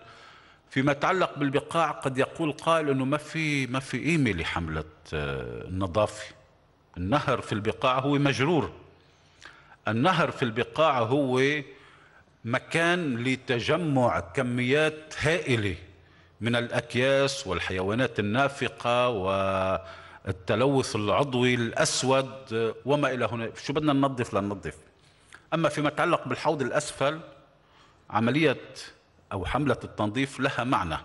فيما يتعلق بالبقاع قد يقول قائل انه ما في ما في قيمه لحمله آه، النظافه النهر في البقاع هو مجرور النهر في البقاع هو مكان لتجمع كميات هائله من الاكياس والحيوانات النافقه والتلوث العضوي الاسود آه، وما الى هنا شو بدنا ننظف لننظف اما فيما يتعلق بالحوض الاسفل عمليه أو حملة التنظيف لها معنى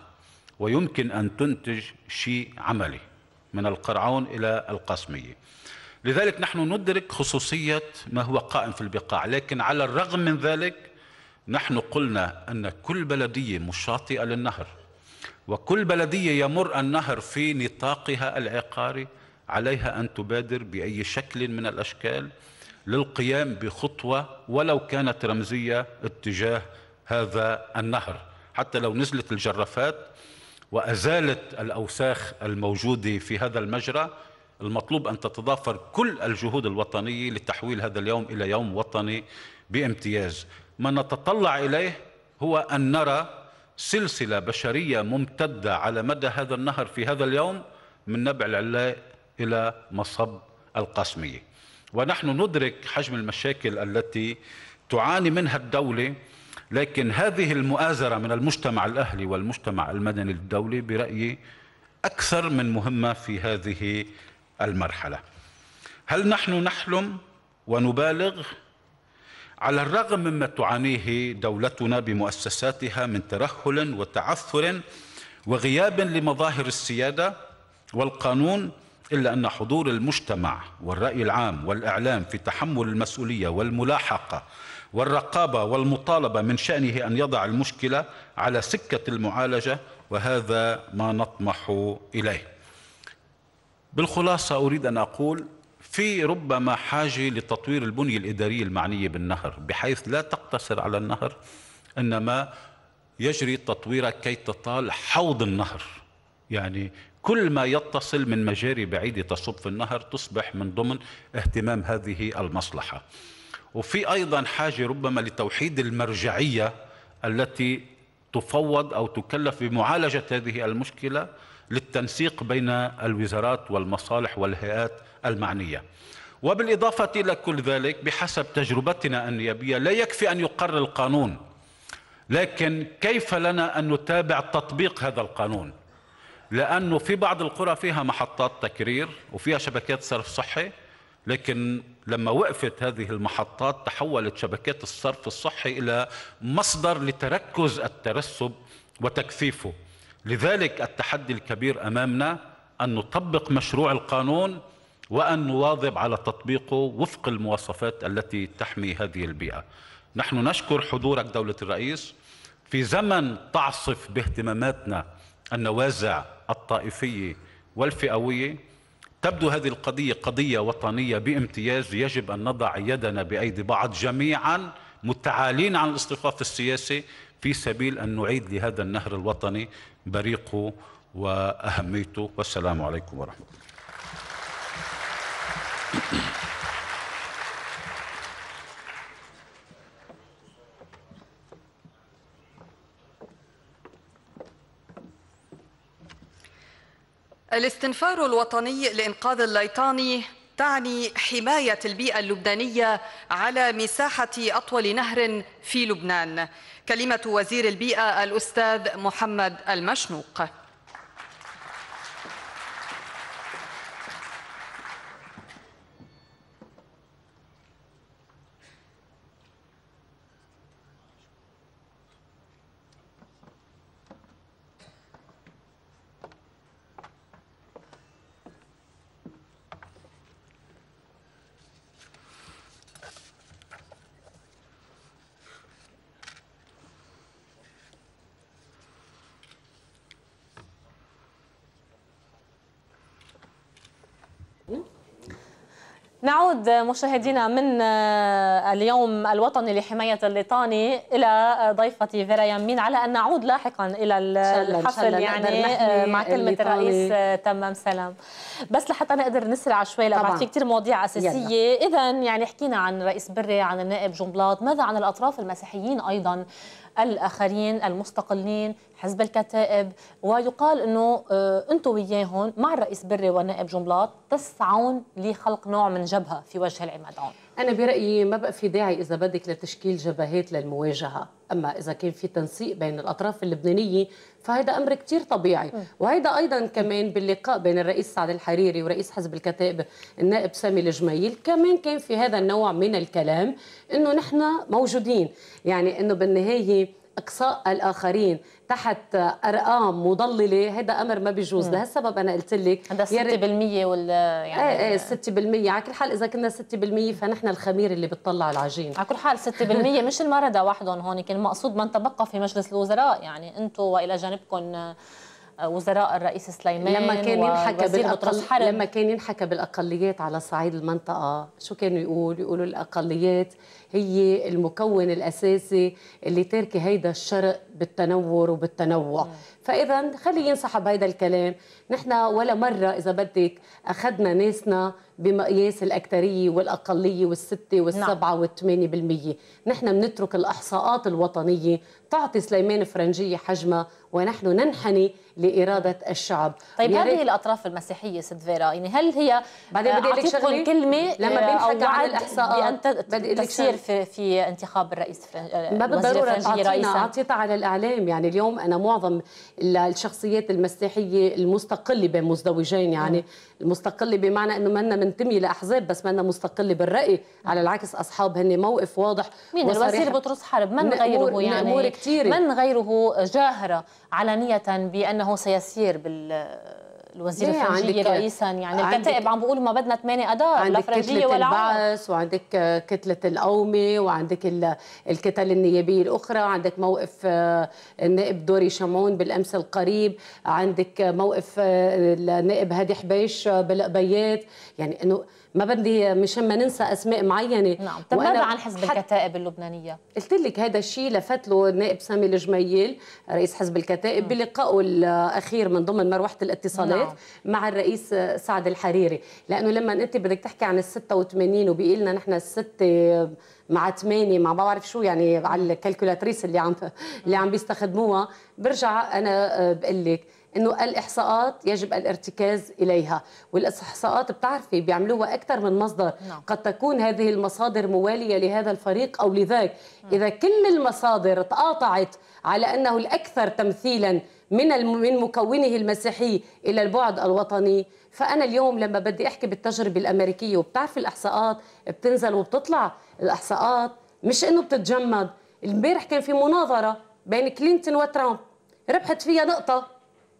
ويمكن أن تنتج شيء عملي من القرعون إلى القاسمية لذلك نحن ندرك خصوصية ما هو قائم في البقاع لكن على الرغم من ذلك نحن قلنا أن كل بلدية مشاطئة للنهر وكل بلدية يمر النهر في نطاقها العقاري عليها أن تبادر بأي شكل من الأشكال للقيام بخطوة ولو كانت رمزية اتجاه هذا النهر حتى لو نزلت الجرافات وأزالت الأوساخ الموجودة في هذا المجرى المطلوب أن تتضافر كل الجهود الوطنية لتحويل هذا اليوم إلى يوم وطني بامتياز ما نتطلع إليه هو أن نرى سلسلة بشرية ممتدة على مدى هذا النهر في هذا اليوم من نبع العلاء إلى مصب القاسمية ونحن ندرك حجم المشاكل التي تعاني منها الدولة لكن هذه المؤازرة من المجتمع الأهلي والمجتمع المدني الدولي برأيي أكثر من مهمة في هذه المرحلة هل نحن نحلم ونبالغ على الرغم مما تعانيه دولتنا بمؤسساتها من ترهل وتعثر وغياب لمظاهر السيادة والقانون إلا أن حضور المجتمع والرأي العام والإعلام في تحمل المسؤولية والملاحقة والرقابة والمطالبة من شأنه أن يضع المشكلة على سكة المعالجة وهذا ما نطمح إليه بالخلاصة أريد أن أقول في ربما حاجة لتطوير البنية الإدارية المعنية بالنهر بحيث لا تقتصر على النهر إنما يجري تطويرها كي تطال حوض النهر يعني كل ما يتصل من مجاري بعيدة تصب في النهر تصبح من ضمن اهتمام هذه المصلحة وفي أيضا حاجة ربما لتوحيد المرجعية التي تفوض أو تكلف بمعالجة هذه المشكلة للتنسيق بين الوزارات والمصالح والهيئات المعنية وبالإضافة إلى كل ذلك بحسب تجربتنا النيابية لا يكفي أن يقر القانون لكن كيف لنا أن نتابع تطبيق هذا القانون لأنه في بعض القرى فيها محطات تكرير وفيها شبكات صرف صحي لكن لما وقفت هذه المحطات تحولت شبكات الصرف الصحي الى مصدر لتركز الترسب وتكثيفه لذلك التحدي الكبير امامنا ان نطبق مشروع القانون وان نواظب على تطبيقه وفق المواصفات التي تحمي هذه البيئه نحن نشكر حضورك دوله الرئيس في زمن تعصف باهتماماتنا النوازع الطائفيه والفئويه تبدو هذه القضية قضية وطنية بامتياز يجب أن نضع يدنا بأيدي بعض جميعا متعالين عن الاصطفاف السياسي في سبيل أن نعيد لهذا النهر الوطني بريقه وأهميته والسلام عليكم ورحمة الله الاستنفار الوطني لإنقاذ الليطاني تعني حماية البيئة اللبنانية على مساحة أطول نهر في لبنان كلمة وزير البيئة الأستاذ محمد المشنوق نعود مشاهدينا من آه، اليوم الوطني لحماية الليطاني إلى آه، ضيفتي فيرا يمين على أن نعود لاحقا إلى الحفل يعني آه، مع كلمة الرئيس تمام سلام بس لحتى نقدر نسرع شوي لأن في كثير مواضيع أساسية إذا يعني حكينا عن رئيس بري عن النائب جنبلاط ماذا عن الأطراف المسيحيين أيضا الآخرين المستقلين حزب الكتائب ويقال انه آه، انتم وياهم مع الرئيس بري والنائب جنبلاط تسعون لخلق نوع من جبهه في وجه العماد عون انا برايي ما بقى في داعي اذا بدك لتشكيل جبهات للمواجهه اما اذا كان في تنسيق بين الاطراف اللبنانيه فهذا امر كثير طبيعي وهذا ايضا كمان باللقاء بين الرئيس سعد الحريري ورئيس حزب الكتائب النائب سامي الجميل كمان كان في هذا النوع من الكلام انه نحن موجودين يعني انه بالنهايه اقصاء الاخرين تحت ارقام مضلله هذا امر ما بيجوز لهالسبب انا قلت لك هذا 6% وال يعني ايه ايه 6% على كل حال اذا كنا 6% فنحن الخمير اللي بتطلع العجين على كل حال 6% مش المرضى وحدهم هون كان المقصود من تبقى في مجلس الوزراء يعني انتم والى جانبكم وزراء الرئيس سليمان لما كان ينحكى بالأقل... لما كان ينحكى بالاقليات على صعيد المنطقه شو كانوا يقول يقولوا الاقليات هي المكون الاساسي اللي تاركه هيدا الشرق بالتنور وبالتنوع م. فاذا خلي ينسحب هيدا الكلام نحن ولا مره اذا بدك اخذنا ناسنا بمقياس الأكترية والأقلية والستة والسبعة نعم. والثمانية بالمية نحن بنترك الأحصاءات الوطنية تعطي سليمان فرنجية حجمها ونحن ننحني لإرادة الشعب طيب هذه ريت... الأطراف المسيحية سيد فيرا يعني هل هي بعدين بدي لك آه، كلمة لما آه، بينحكى عن الإحصاءات بدي تسير في, في انتخاب الرئيس فرنج... آه، ما بالضرورة أعطينا أعطيتها على الإعلام يعني اليوم أنا معظم الشخصيات المسيحية المستقلة بين مزدوجين يعني م. نعم. المستقلة بمعنى أنه ما بنتمي لاحزاب بس ما أنا مستقل بالراي على العكس اصحاب هن موقف واضح مين الوزير بطرس حرب من غيره يعني من غيره جاهره علنيه بانه سيسير بال الوزير إيه، الفرنجي رئيسا يعني الكتائب عم بيقولوا ما بدنا ثمانية أدار لا فرنجية ولا البعث وعندك كتلة القومي وعندك الكتل النيابية الأخرى عندك موقف آه، النائب دوري شمعون بالأمس القريب عندك موقف آه، النائب هادي حبيش آه، بالقبيات يعني أنه ما بدي مشان ما ننسى اسماء معينه نعم طب ماذا عن حزب الكتائب اللبنانيه قلت لك هذا الشيء لفت له النائب سامي الجميل رئيس حزب الكتائب بلقائه الاخير من ضمن مروحه الاتصالات نعم. مع الرئيس سعد الحريري لانه لما انت بدك تحكي عن ال 86 وبيقول لنا نحن الستة مع 8 مع ما بعرف شو يعني على الكالكولاتريس اللي عم اللي عم بيستخدموها برجع انا بقول لك انه الاحصاءات يجب الارتكاز اليها والاحصاءات بتعرفي بيعملوها اكثر من مصدر نعم. قد تكون هذه المصادر مواليه لهذا الفريق او لذاك اذا كل المصادر تقاطعت على انه الاكثر تمثيلا من من مكونه المسيحي الى البعد الوطني فانا اليوم لما بدي احكي بالتجربه الامريكيه وبتعرفي الاحصاءات بتنزل وبتطلع الاحصاءات مش انه بتتجمد امبارح كان في مناظره بين كلينتون وترامب ربحت فيها نقطه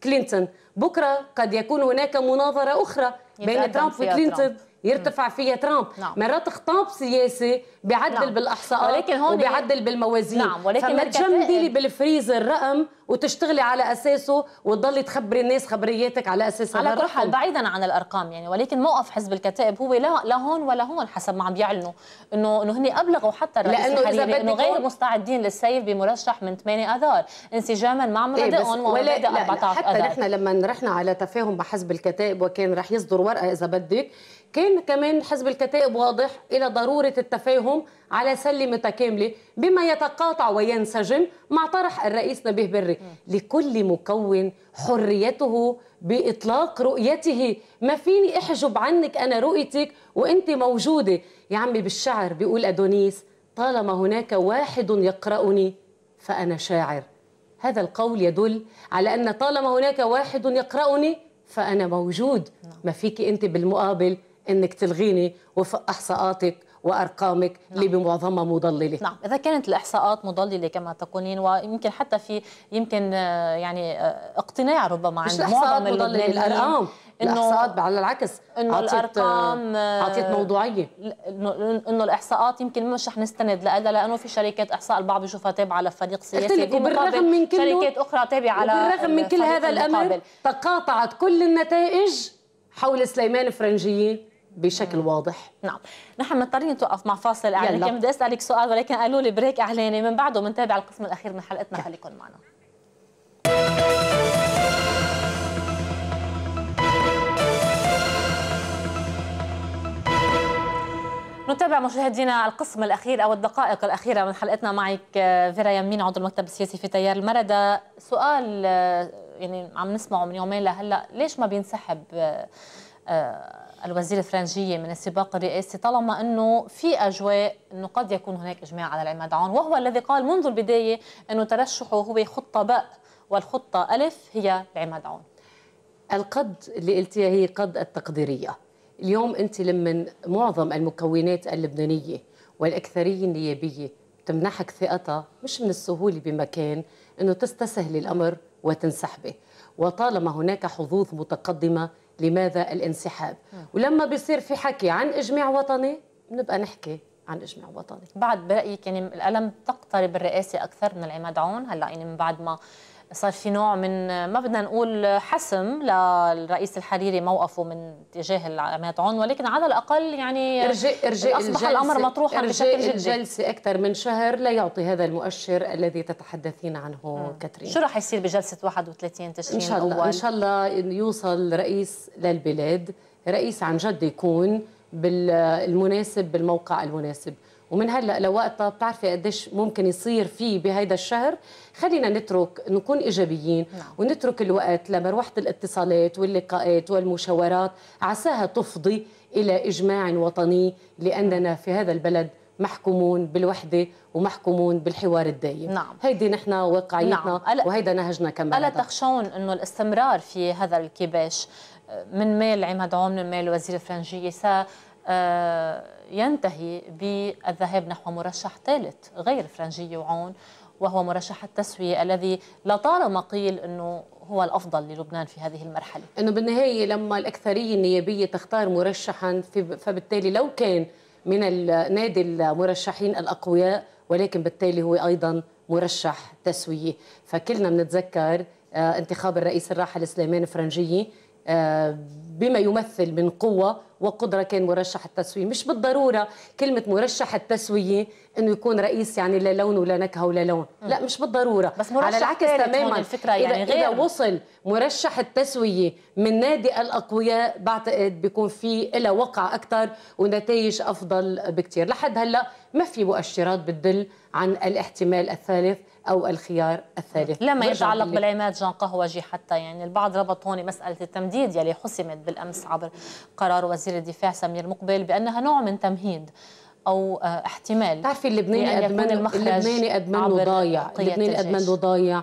كلينتون بكره قد يكون هناك مناظره اخرى بين ترامب وكلينتون يرتفع فيها ترامب نعم. مرات خطاب سياسي بيعدل نعم. بالاحصاءات ولكن هون وبيعدل بالموازين نعم ولكن فما تجمدي لي بالفريزر الرقم وتشتغلي على اساسه وتضلي تخبري الناس خبرياتك على اساس على كل حال بعيدا عن الارقام يعني ولكن موقف حزب الكتائب هو لا لا هون ولا هون حسب ما عم بيعلنوا انه انه هن ابلغوا حتى الرئيس الحريري انه غير مستعدين للسيف بمرشح من 8 اذار انسجاما مع مبادئهم ومبادئ 14 اذار حتى نحن لما رحنا على تفاهم مع حزب الكتائب وكان رح يصدر ورقه اذا بدك كان كمان حزب الكتائب واضح إلى ضرورة التفاهم على سلة متكاملة بما يتقاطع وينسجم مع طرح الرئيس نبيه بري لكل مكون حريته بإطلاق رؤيته ما فيني أحجب عنك أنا رؤيتك وأنت موجودة يا عمي بالشعر بيقول أدونيس طالما هناك واحد يقرأني فأنا شاعر هذا القول يدل على أن طالما هناك واحد يقرأني فأنا موجود نعم. ما فيك أنت بالمقابل انك تلغيني وفق احصاءاتك وارقامك نعم. اللي بمعظمها مضلله نعم اذا كانت الاحصاءات مضلله كما تقولين ويمكن حتى في يمكن آه، يعني آه، اقتناع ربما عند معظم مضلله الارقام الاحصاءات على العكس انه آه، الارقام اعطيت موضوعيه انه الاحصاءات يمكن مش رح نستند لها لانه في شركات احصاء البعض بيشوفها تابعه لفريق سياسي وبالرغم من كل شركات اخرى تابعه على بالرغم من كل هذا الامر تقاطعت كل النتائج حول سليمان فرنجيه بشكل مم. واضح نعم نحن مضطرين نتوقف مع فاصل اعلاني كان بدي اسالك سؤال ولكن قالوا لي بريك اعلاني من بعده بنتابع القسم الاخير من حلقتنا خليكم معنا نتابع مشاهدينا القسم الاخير او الدقائق الاخيره من حلقتنا معك آه، فيرا يمين عضو المكتب السياسي في تيار المردة سؤال آه، يعني عم نسمعه من يومين لهلا ليش ما بينسحب آه، الوزير الفرنجية من السباق الرئاسي طالما أنه في أجواء أنه قد يكون هناك إجماع على العماد عون وهو الذي قال منذ البداية أنه ترشحه هو خطة باء والخطة ألف هي العماد عون القد اللي قلتيها هي قد التقديرية اليوم أنت لمن معظم المكونات اللبنانية والأكثرية النيابية تمنحك ثقتها مش من السهولة بمكان أنه تستسهل الأمر وتنسحبي وطالما هناك حظوظ متقدمه لماذا الانسحاب ولما بيصير في حكي عن اجماع وطني بنبقى نحكي عن اجماع وطني بعد برايك يعني الالم تقترب الرئاسه اكثر من العماد عون هلا يعني من بعد ما صار في نوع من ما بدنا نقول حسم للرئيس الحريري موقفه من تجاه العلامات عون ولكن على الاقل يعني ارجاء ارجاء اصبح الامر مطروحا بشكل جدي الجلسه اكثر من شهر لا يعطي هذا المؤشر الذي تتحدثين عنه م. كاترين شو راح يصير بجلسه 31 تشرين ان شاء الله أول؟ ان شاء الله يوصل رئيس للبلاد رئيس عن جد يكون بالمناسب بالموقع المناسب ومن هلا لوقتها بتعرفي قديش ممكن يصير في بهيدا الشهر خلينا نترك نكون ايجابيين نعم. ونترك الوقت لمروحه الاتصالات واللقاءات والمشاورات عساها تفضي الى اجماع وطني لاننا في هذا البلد محكومون بالوحدة ومحكومون بالحوار الدائم نعم. هيدي نحن واقعيتنا نعم. وهيدا نهجنا كمان ألا تخشون أنه الاستمرار في هذا الكباش آه، من مال عماد عون من مال وزير الفرنجية آه، ينتهي بالذهاب نحو مرشح ثالث غير فرنجية وعون وهو مرشح التسوية الذي لطالما قيل أنه هو الافضل للبنان في هذه المرحله انه بالنهايه لما الاكثريه النيابيه تختار مرشحا فبالتالي لو كان من النادي المرشحين الاقوياء ولكن بالتالي هو ايضا مرشح تسويه فكلنا بنتذكر آه، انتخاب الرئيس الراحل سليمان فرنجيه بما يمثل من قوة وقدرة كان مرشح التسوية مش بالضرورة كلمة مرشح التسوية أنه يكون رئيس يعني لا لون ولا نكهة ولا لون لا مش بالضرورة بس مرشح على العكس تماما الفكرة يعني إذا, غير. إذا وصل مرشح التسوية من نادي الأقوياء بعتقد بيكون في إلى وقع أكثر ونتائج أفضل بكتير لحد هلأ ما في مؤشرات بتدل عن الاحتمال الثالث أو الخيار الثالث لما يتعلق بالعماد جان قهوجي حتى يعني البعض ربط هون مسألة التمديد يلي حسمت بالأمس عبر قرار وزير الدفاع سمير مقبل بأنها نوع من تمهيد او آه، احتمال بتعرفي اللبناني ادمن اللبناني ادمن ضايع اللبناني ادمن ضايع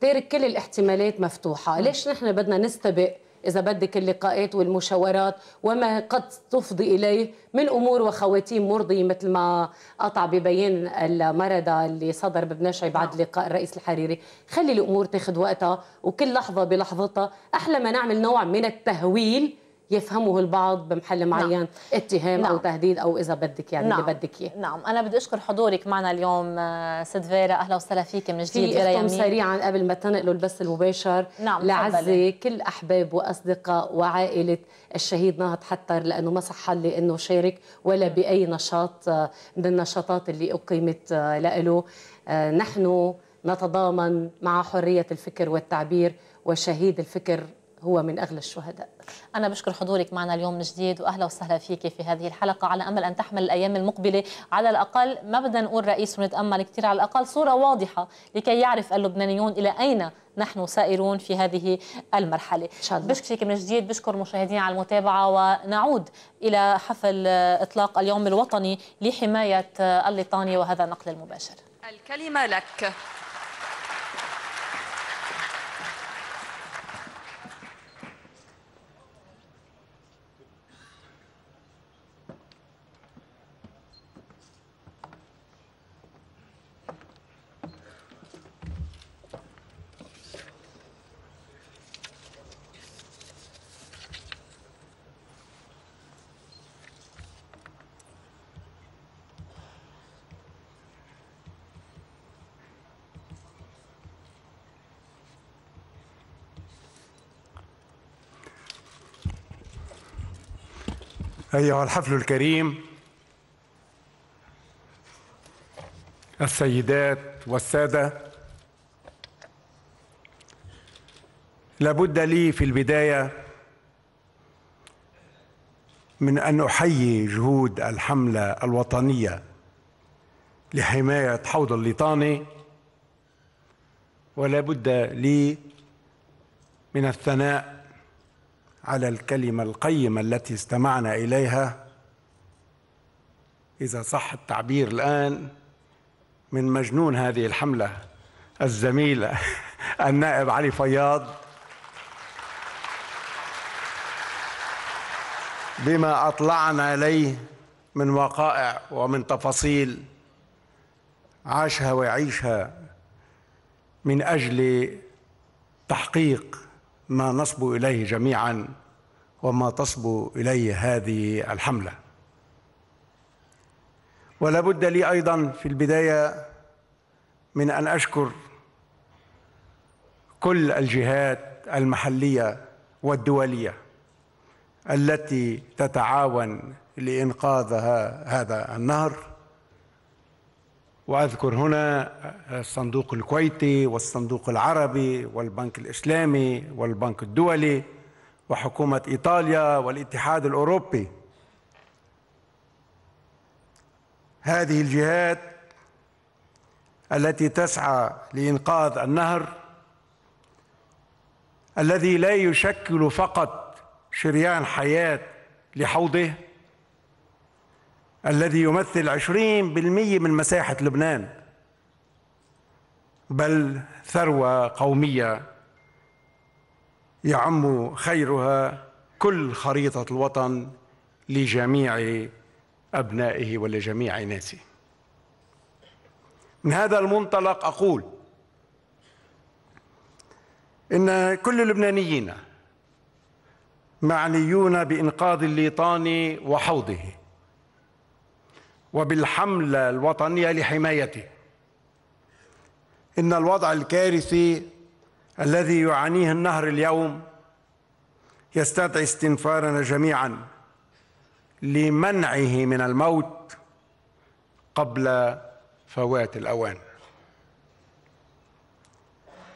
تارك كل الاحتمالات مفتوحه ليش نحن بدنا نستبق إذا بدك اللقاءات والمشاورات وما قد تفضي إليه من أمور وخواتيم مرضية مثل ما قطع ببيان المرضى اللي صدر ببنشعي بعد لقاء الرئيس الحريري خلي الأمور تاخذ وقتها وكل لحظة بلحظتها أحلى ما نعمل نوع من التهويل يفهمه البعض بمحل نعم. معين نعم. اتهام نعم. او تهديد او اذا بدك يعني نعم. اللي بدك اياه نعم انا بدي اشكر حضورك معنا اليوم آه، سيد فيرا اهلا وسهلا فيك من جديد في يمين سريعا قبل ما تنقلوا البث المباشر نعم. لعزه كل احباب واصدقاء وعائله الشهيد ناهض حتر لانه ما صح لي انه شارك ولا باي نشاط آه، من النشاطات اللي اقيمت آه، له نحن نتضامن مع حريه الفكر والتعبير وشهيد الفكر هو من أغلى الشهداء أنا بشكر حضورك معنا اليوم من جديد وأهلا وسهلا فيك في هذه الحلقة على أمل أن تحمل الأيام المقبلة على الأقل ما بدنا نقول رئيس ونتأمل كثير على الأقل صورة واضحة لكي يعرف اللبنانيون إلى أين نحن سائرون في هذه المرحلة بشكرك من جديد بشكر مشاهدينا على المتابعة ونعود إلى حفل إطلاق اليوم الوطني لحماية الليطاني وهذا النقل المباشر الكلمة لك أيها الحفل الكريم السيدات والسادة لابد لي في البداية من أن أحيي جهود الحملة الوطنية لحماية حوض الليطاني ولا بد لي من الثناء على الكلمة القيمة التي استمعنا إليها إذا صح التعبير الآن من مجنون هذه الحملة الزميلة النائب علي فياض بما أطلعنا عليه من وقائع ومن تفاصيل عاشها ويعيشها من أجل تحقيق ما نصبو إليه جميعا وما تصبو إليه هذه الحملة ولا بد لي أيضا في البداية من أن أشكر كل الجهات المحلية والدولية التي تتعاون لإنقاذ هذا النهر واذكر هنا الصندوق الكويتي والصندوق العربي والبنك الاسلامي والبنك الدولي وحكومه ايطاليا والاتحاد الاوروبي هذه الجهات التي تسعى لانقاذ النهر الذي لا يشكل فقط شريان حياه لحوضه الذي يمثل 20% من مساحة لبنان بل ثروة قومية يعم خيرها كل خريطة الوطن لجميع أبنائه ولجميع ناسه من هذا المنطلق أقول إن كل اللبنانيين معنيون بإنقاذ الليطاني وحوضه وبالحملة الوطنية لحمايته إن الوضع الكارثي الذي يعانيه النهر اليوم يستدعي استنفارنا جميعا لمنعه من الموت قبل فوات الأوان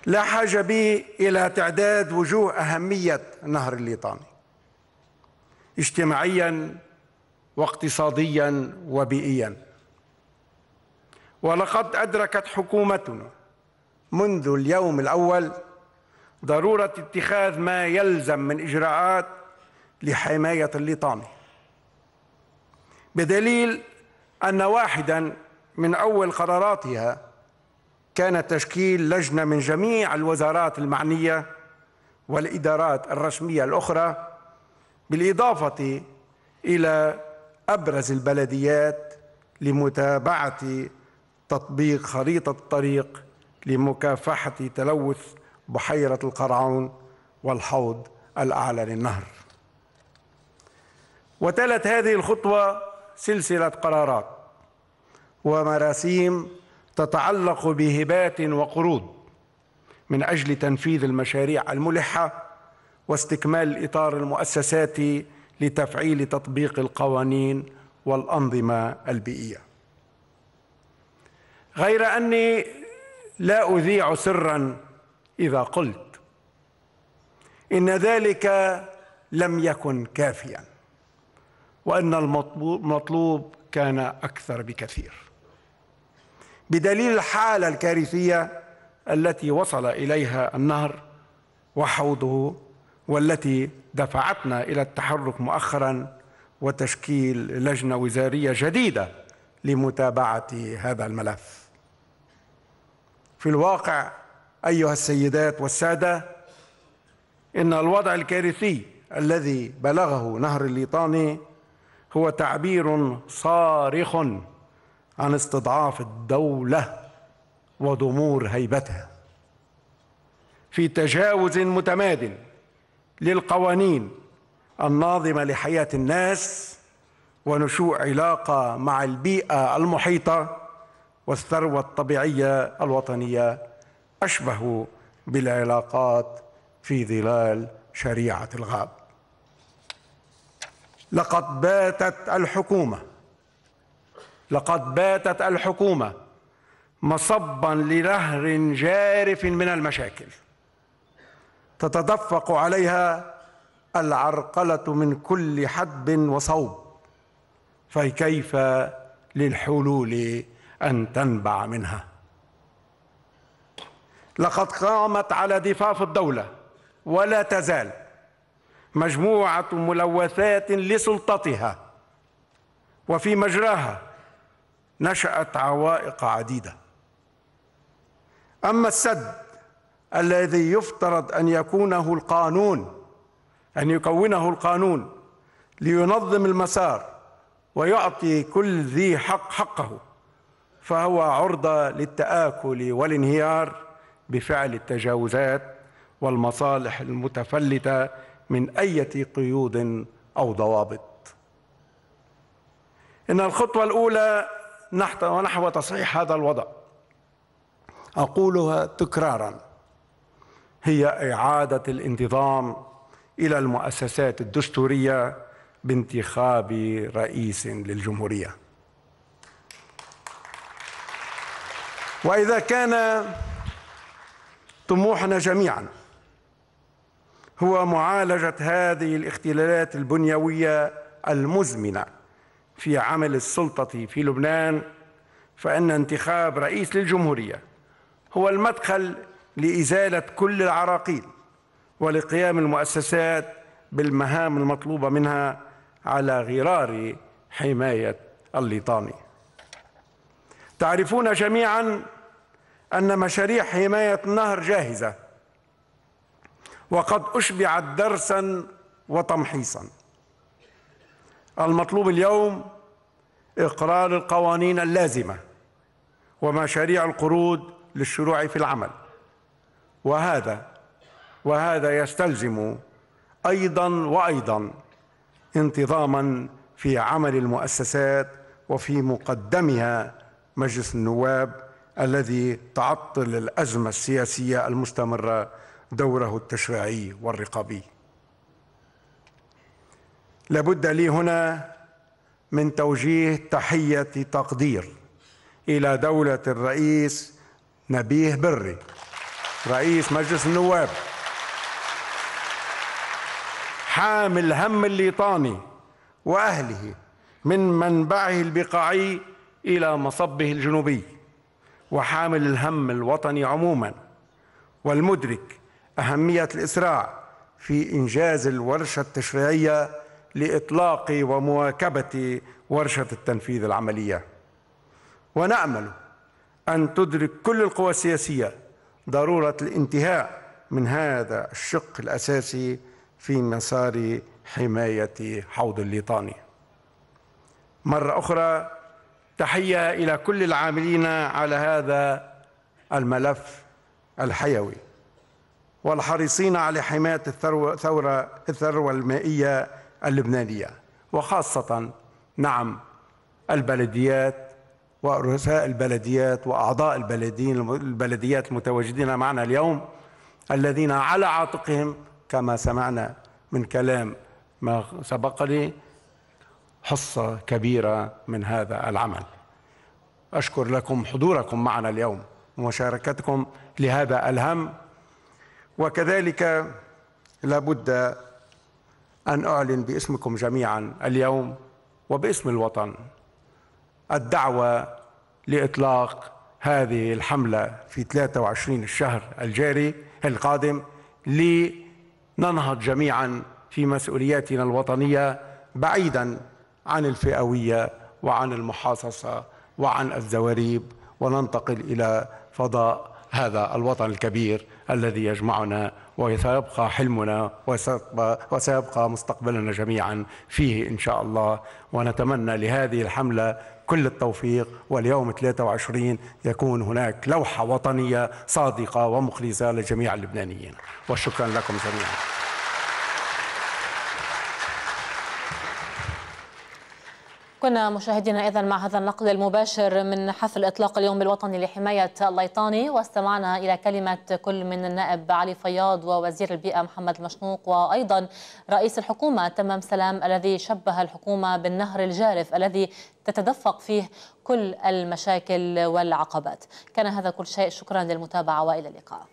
لا حاجة بي إلى تعداد وجوه أهمية نهر الليطاني اجتماعيا واقتصاديا وبيئيا ولقد أدركت حكومتنا منذ اليوم الأول ضرورة اتخاذ ما يلزم من إجراءات لحماية اللطام بدليل أن واحدا من أول قراراتها كان تشكيل لجنة من جميع الوزارات المعنية والإدارات الرسمية الأخرى بالإضافة إلى أبرز البلديات لمتابعة تطبيق خريطة الطريق لمكافحة تلوث بحيرة القرعون والحوض الأعلى للنهر وتلت هذه الخطوة سلسلة قرارات ومراسيم تتعلق بهبات وقروض من أجل تنفيذ المشاريع الملحة واستكمال الإطار المؤسساتي لتفعيل تطبيق القوانين والانظمه البيئيه غير اني لا اذيع سرا اذا قلت ان ذلك لم يكن كافيا وان المطلوب كان اكثر بكثير بدليل الحاله الكارثيه التي وصل اليها النهر وحوضه والتي دفعتنا الى التحرك مؤخرا وتشكيل لجنه وزاريه جديده لمتابعه هذا الملف في الواقع ايها السيدات والساده ان الوضع الكارثي الذي بلغه نهر الليطاني هو تعبير صارخ عن استضعاف الدوله وضمور هيبتها في تجاوز متماد للقوانين الناظمه لحياه الناس ونشوء علاقه مع البيئه المحيطه والثروه الطبيعيه الوطنيه اشبه بالعلاقات في ظلال شريعه الغاب لقد باتت الحكومه لقد باتت الحكومه مصبا لنهر جارف من المشاكل تتدفق عليها العرقلة من كل حدب وصوب فكيف للحلول أن تنبع منها لقد قامت على ضفاف الدولة ولا تزال مجموعة ملوثات لسلطتها وفي مجراها نشأت عوائق عديدة أما السد الذي يفترض أن يكونه القانون أن يكونه القانون لينظم المسار ويعطي كل ذي حق حقه فهو عرضة للتآكل والانهيار بفعل التجاوزات والمصالح المتفلتة من أية قيود أو ضوابط إن الخطوة الأولى نحو تصحيح هذا الوضع أقولها تكرارا هي إعادة الانتظام إلى المؤسسات الدستورية بانتخاب رئيس للجمهورية وإذا كان طموحنا جميعا هو معالجة هذه الاختلالات البنيوية المزمنة في عمل السلطة في لبنان فإن انتخاب رئيس للجمهورية هو المدخل لإزالة كل العراقيل ولقيام المؤسسات بالمهام المطلوبة منها على غرار حماية الليطاني تعرفون جميعا أن مشاريع حماية النهر جاهزة وقد أشبعت درسا وتمحيصا المطلوب اليوم إقرار القوانين اللازمة ومشاريع القروض للشروع في العمل وهذا وهذا يستلزم ايضا وايضا انتظاما في عمل المؤسسات وفي مقدمها مجلس النواب الذي تعطل الازمه السياسيه المستمره دوره التشريعي والرقابي لابد لي هنا من توجيه تحيه تقدير الى دوله الرئيس نبيه بري رئيس مجلس النواب حامل هم الليطاني وأهله من منبعه البقاعي إلى مصبه الجنوبي وحامل الهم الوطني عموما والمدرك أهمية الإسراع في إنجاز الورشة التشريعية لإطلاق ومواكبة ورشة التنفيذ العملية ونأمل أن تدرك كل القوى السياسية ضروره الانتهاء من هذا الشق الاساسي في مسار حمايه حوض الليطاني. مره اخرى تحيه الى كل العاملين على هذا الملف الحيوي والحريصين على حمايه الثروه الثروه المائيه اللبنانيه وخاصه نعم البلديات ورؤساء البلديات وأعضاء البلدين البلديات المتواجدين معنا اليوم الذين على عاتقهم كما سمعنا من كلام ما سبق لي حصة كبيرة من هذا العمل أشكر لكم حضوركم معنا اليوم ومشاركتكم لهذا الهم وكذلك لابد أن أعلن باسمكم جميعا اليوم وباسم الوطن الدعوة لإطلاق هذه الحملة في 23 الشهر الجاري القادم لننهض جميعا في مسؤولياتنا الوطنية بعيدا عن الفئوية وعن المحاصصة وعن الزواريب وننتقل إلى فضاء هذا الوطن الكبير الذي يجمعنا وسيبقى حلمنا وسيبقى مستقبلنا جميعا فيه إن شاء الله ونتمنى لهذه الحملة كل التوفيق واليوم 23 يكون هناك لوحة وطنية صادقة ومخلصة لجميع اللبنانيين وشكرا لكم جميعا كنا مشاهدينا اذا مع هذا النقل المباشر من حفل اطلاق اليوم الوطني لحمايه الليطاني واستمعنا الى كلمه كل من النائب علي فياض ووزير البيئه محمد المشنوق وايضا رئيس الحكومه تمام سلام الذي شبه الحكومه بالنهر الجارف الذي تتدفق فيه كل المشاكل والعقبات. كان هذا كل شيء شكرا للمتابعه والى اللقاء.